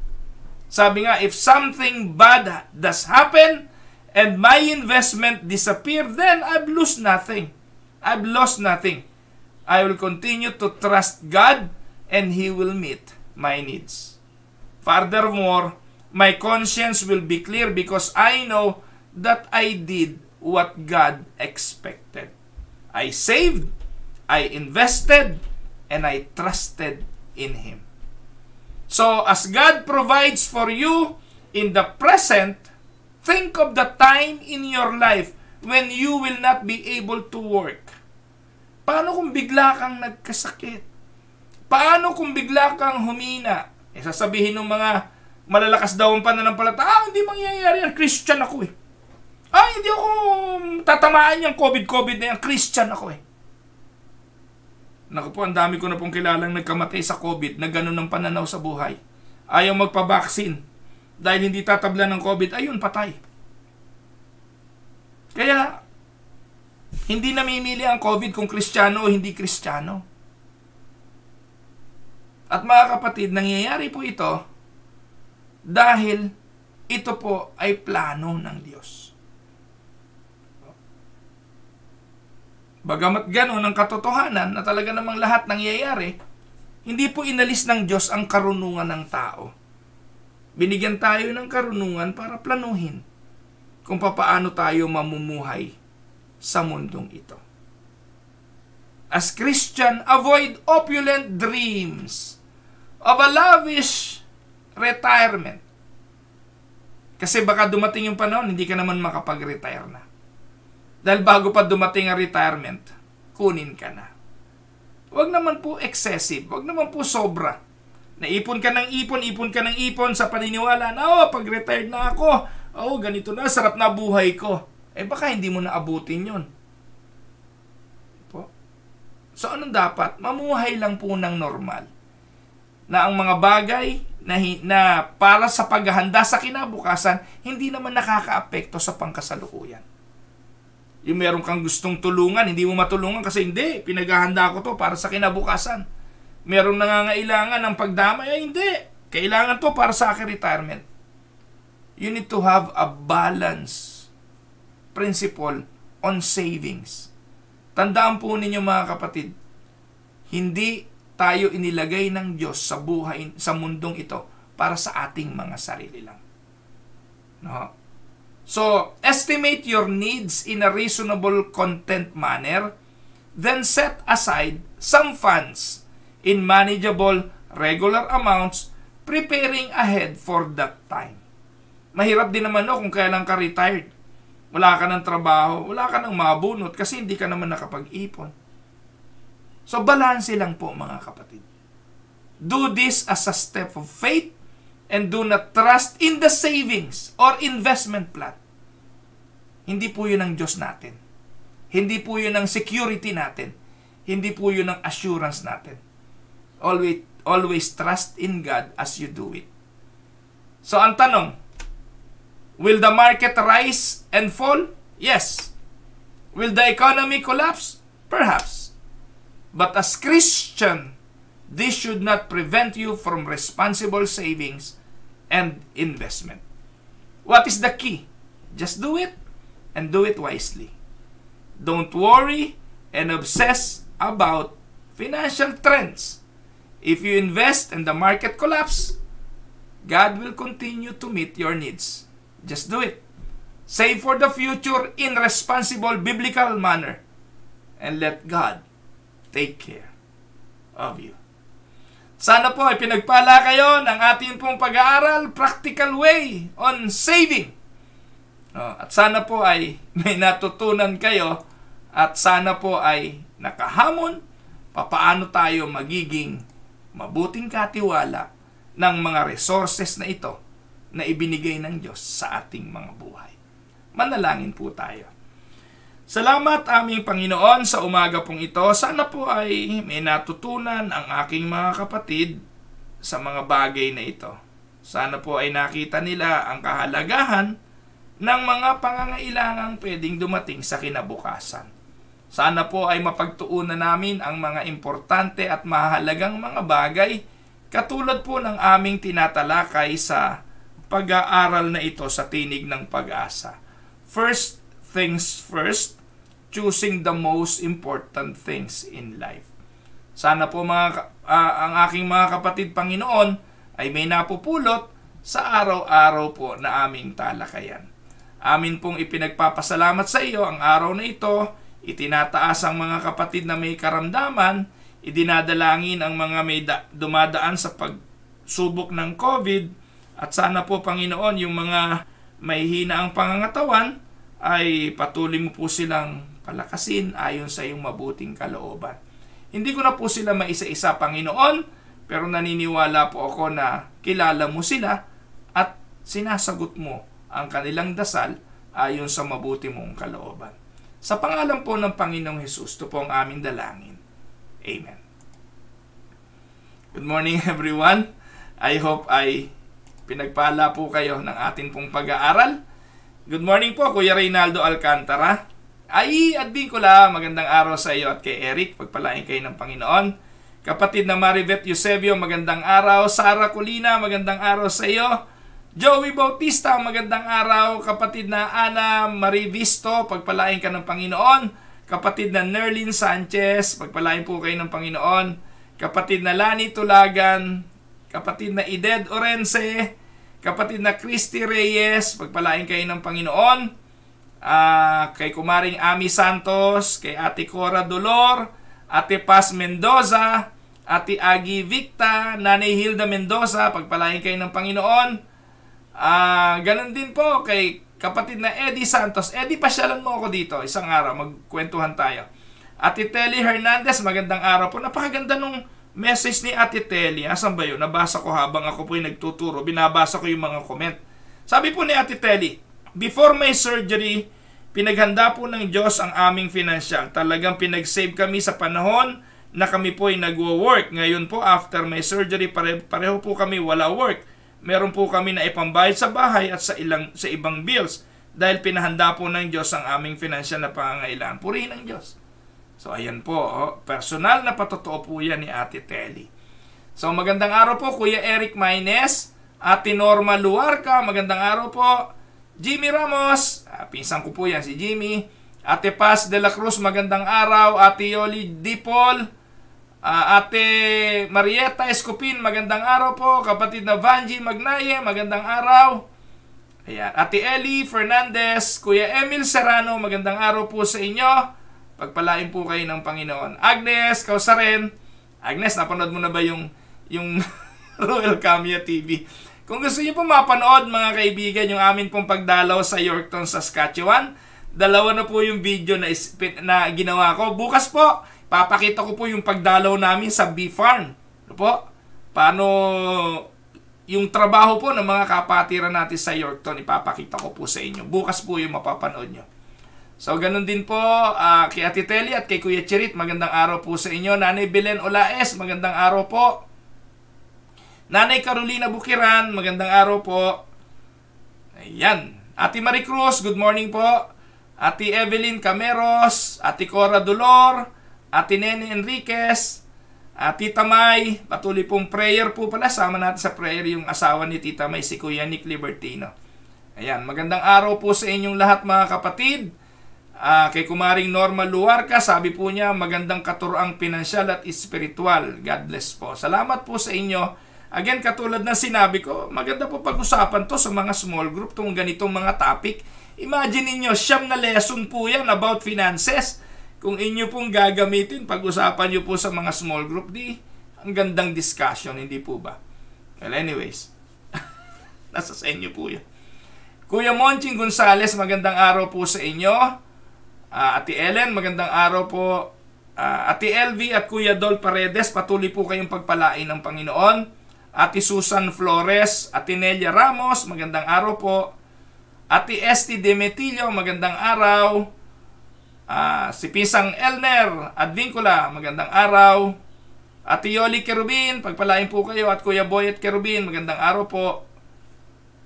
Sabi nga, if something bad does happen, and my investment disappear, then I've lost nothing. I've lost nothing. I will continue to trust God and He will meet my needs. Furthermore, my conscience will be clear because I know that I did what God expected. I saved, I invested, and I trusted in Him. So, as God provides for you in the present, Think of the time in your life when you will not be able to work. Paano kung bigla kang nagkasakit? Paano kung bigla kang humina? Eh, sasabihin ng mga malalakas daw ang pananampalataya, ah, hindi mangyayari yan, Christian ako eh. Ah, hindi ako um, tatamaan yung COVID-COVID na yan, Christian ako eh. Naku po, ang dami ko na pong kilalang nagkamatay sa COVID na ganun ang pananaw sa buhay. Ayaw magpabaksin dahil hindi tatabla ng COVID, ayun, patay. Kaya, hindi namimili ang COVID kung kristyano o hindi kristyano. At mga kapatid, nangyayari po ito dahil ito po ay plano ng Diyos. Bagamat gano'n ang katotohanan na talaga namang lahat nangyayari, hindi po inalis ng Diyos ang karunungan ng tao. Binigyan tayo ng karunungan para planuhin kung papaano tayo mamumuhay sa mundong ito. As Christian, avoid opulent dreams of a lavish retirement. Kasi baka dumating yung panahon, hindi ka naman makapag-retire na. Dahil bago pa dumating ang retirement, kunin ka na. Huwag naman po excessive, huwag naman po sobra. Naipon ka ng ipon, ipon ka ng ipon sa paniniwala na, oh, pag-retired na ako, oh, ganito na, sarap na buhay ko. Eh, baka hindi mo naabutin yun. Po. So, anong dapat? Mamuhay lang po ng normal. Na ang mga bagay na, na para sa paghahanda sa kinabukasan, hindi naman nakakaapekto sa pangkasalukuyan. Yung meron kang gustong tulungan, hindi mo matulungan kasi hindi, pinaghahanda ko to para sa kinabukasan merong nangangailangan ng pagdamay, ay hindi. Kailangan to para sa akin retirement. You need to have a balance principle on savings. Tandaan po ninyo mga kapatid, hindi tayo inilagay ng Diyos sa buhay sa mundong ito para sa ating mga sarili lang. No? So, estimate your needs in a reasonable content manner, then set aside some funds in manageable regular amounts preparing ahead for that time. Mahirap din naman no kung kailan ka retired. Wala ka ng trabaho, wala ka ng mabunot kasi hindi ka naman nakapag-ipon. So balanse lang po mga kapatid. Do this as a step of faith and do not trust in the savings or investment plan. Hindi po yun ang Diyos natin. Hindi po yun ang security natin. Hindi po yun ang assurance natin Always, always trust in God as you do it. So ang tanong, will the market rise and fall? Yes. Will the economy collapse? Perhaps. But as Christian, this should not prevent you from responsible savings and investment. What is the key? Just do it and do it wisely. Don't worry and obsess about financial trends If you invest and the market collapse, God will continue to meet your needs. Just do it. Save for the future in responsible biblical manner and let God take care of you. Sana po ay pinagpala kayo ng ating pong pag-aaral, practical way on saving. at sana po ay may natutunan kayo at sana po ay nakahamon papaano tayo magiging mabuting katiwala ng mga resources na ito na ibinigay ng Diyos sa ating mga buhay. Manalangin po tayo. Salamat aming Panginoon sa umaga pong ito. Sana po ay may natutunan ang aking mga kapatid sa mga bagay na ito. Sana po ay nakita nila ang kahalagahan ng mga pangangailangang pwedeng dumating sa kinabukasan. Sana po ay mapagtuunan namin ang mga importante at mahalagang mga bagay katulad po ng aming tinatalakay sa pag-aaral na ito sa tinig ng pag-asa. First things first, choosing the most important things in life. Sana po mga, uh, ang aking mga kapatid Panginoon ay may napupulot sa araw-araw po na aming talakayan. Amin pong ipinagpapasalamat sa iyo ang araw na ito Itinataas ang mga kapatid na may karamdaman, idinadalangin ang mga may dumadaan sa pagsubok ng COVID, at sana po Panginoon yung mga may hina ang pangangatawan ay patuloy mo po silang palakasin ayon sa iyong mabuting kalooban. Hindi ko na po sila maisa-isa Panginoon, pero naniniwala po ako na kilala mo sila at sinasagot mo ang kanilang dasal ayon sa mabuti mong kalooban. Sa pangalan po ng Panginoong Hesus, ito po ang aming dalangin. Amen. Good morning everyone. I hope ay pinagpala po kayo ng atin pong pag-aaral. Good morning po, Kuya Reynaldo Alcantara. Ay, ko Bincula, magandang araw sa iyo at kay Eric. Pagpalain kayo ng Panginoon. Kapatid na Marivet Eusebio, magandang araw. Sara Colina, magandang araw sa iyo. Joey Bautista, magandang araw kapatid na Ana Marie Visto, pagpalain ka ng Panginoon. Kapatid na Nerlin Sanchez, pagpalain po kayo ng Panginoon. Kapatid na Lani Tulagan, kapatid na Ided Orense, kapatid na Christy Reyes, pagpalain kayo ng Panginoon. Uh, kay kumaring Ami Santos, kay Ate Cora Dolor, Ate Paz Mendoza, Ate Agi Victa, Nanay Hilda Mendoza, pagpalain kayo ng Panginoon. Ah, uh, ganun din po kay kapatid na Eddie Santos. Eddie, pasyalan mo ako dito isang araw. Magkwentuhan tayo. Ate Telly Hernandez, magandang araw po. Napakaganda nung message ni Ate Telly. Asan ba yun? Nabasa ko habang ako po yung nagtuturo. Binabasa ko yung mga comment. Sabi po ni Ate Telly, Before my surgery, pinaghanda po ng Diyos ang aming financial. Talagang pinagsave kami sa panahon na kami po ay nagwo-work. Ngayon po, after my surgery, pare- pareho po kami wala work meron po kami na ipambayad sa bahay at sa ilang sa ibang bills dahil pinahanda po ng Diyos ang aming financial na pangangailangan. Purihin ang Diyos. So ayan po, oh, personal na patotoo po yan ni Ate Telly. So magandang araw po Kuya Eric Maines, Ate Norma Luarca, magandang araw po. Jimmy Ramos, ah, pinsan ko po yan si Jimmy. Ate Paz de la Cruz, magandang araw. Ate Yoli Dipol, Uh, Ate Marieta Escopin, magandang araw po. Kapatid na Vanji Magnaye, magandang araw. Ayan. Ate Ellie Fernandez, Kuya Emil Serrano, magandang araw po sa inyo. Pagpalain po kayo ng Panginoon. Agnes, kausa rin. Agnes, napanood mo na ba yung, yung Royal Camia TV? Kung gusto niyo po mapanood mga kaibigan yung amin pong pagdalaw sa Yorkton, Saskatchewan, dalawa na po yung video na, na ginawa ko. Bukas po, Papakita ko po yung pagdalaw namin sa bee farm. Ano po? Paano yung trabaho po ng mga kapatiran natin sa Yorkton, ipapakita ko po sa inyo. Bukas po yung mapapanood nyo. So, ganun din po uh, kay Ate Telly at kay Kuya Chirit. Magandang araw po sa inyo. Nanay Belen Olaes, magandang araw po. Nanay Carolina Bukiran, magandang araw po. Ayan. Ate Marie Cruz, good morning po. Ate Evelyn Cameros, Ate Cora Dolor, Ate Nene Enriquez, at ah, Tita May, patuloy pong prayer po pala. Sama natin sa prayer yung asawa ni Tita May, si Kuya Nick Libertino. Ayan, magandang araw po sa inyong lahat mga kapatid. Uh, kay Kumaring Norma Luarca, sabi po niya, magandang katuroang pinansyal at espiritual. God bless po. Salamat po sa inyo. Again, katulad ng sinabi ko, maganda po pag-usapan to sa mga small group, tong ganitong mga topic. Imagine niyo siyam na lesson po yan about finances kung inyo pong gagamitin, pag-usapan nyo po sa mga small group, di, ang gandang discussion, hindi po ba? Well, anyways, nasa sa inyo po yan. Kuya Monching Gonzales, magandang araw po sa inyo. Uh, Ate Ellen, magandang araw po. Uh, Ate LV at Kuya Dol Paredes, patuloy po kayong pagpalain ng Panginoon. Ate Susan Flores, Ate Nelia Ramos, magandang araw po. Ate Esti Demetilio, magandang araw. Uh, si Pisang Elner, Advincula, magandang araw. At Yoli Kerubin, pagpalain po kayo. At Kuya Boyet Kerubin, magandang araw po.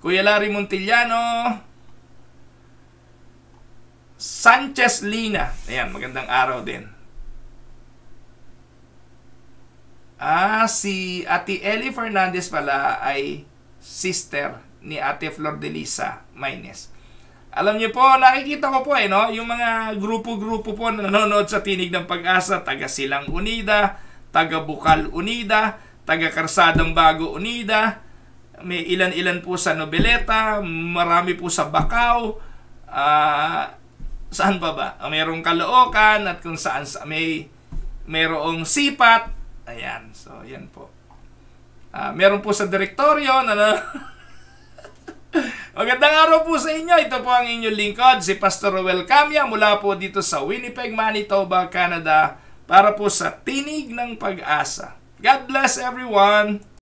Kuya Larry Montillano, Sanchez Lina. Ayan, magandang araw din. Ah, si Ate Ellie Fernandez pala ay sister ni Ate Flor Delisa Lisa alam niyo po, nakikita ko po eh, no? Yung mga grupo-grupo po na nanonood sa Tinig ng Pag-asa, taga Silang Unida, taga Bukal Unida, taga Karsadang Bago Unida, may ilan-ilan po sa Nobeleta, marami po sa Bacau, uh, ah, saan pa ba? Ah, mayroong Caloocan at kung saan sa may mayroong Sipat. Ayan, so yan po. Uh, meron po sa direktoryo na, na Magandang araw po sa inyo. Ito po ang inyong lingkod, si Pastor Ruel Camia mula po dito sa Winnipeg, Manitoba, Canada para po sa Tinig ng Pag-asa. God bless everyone!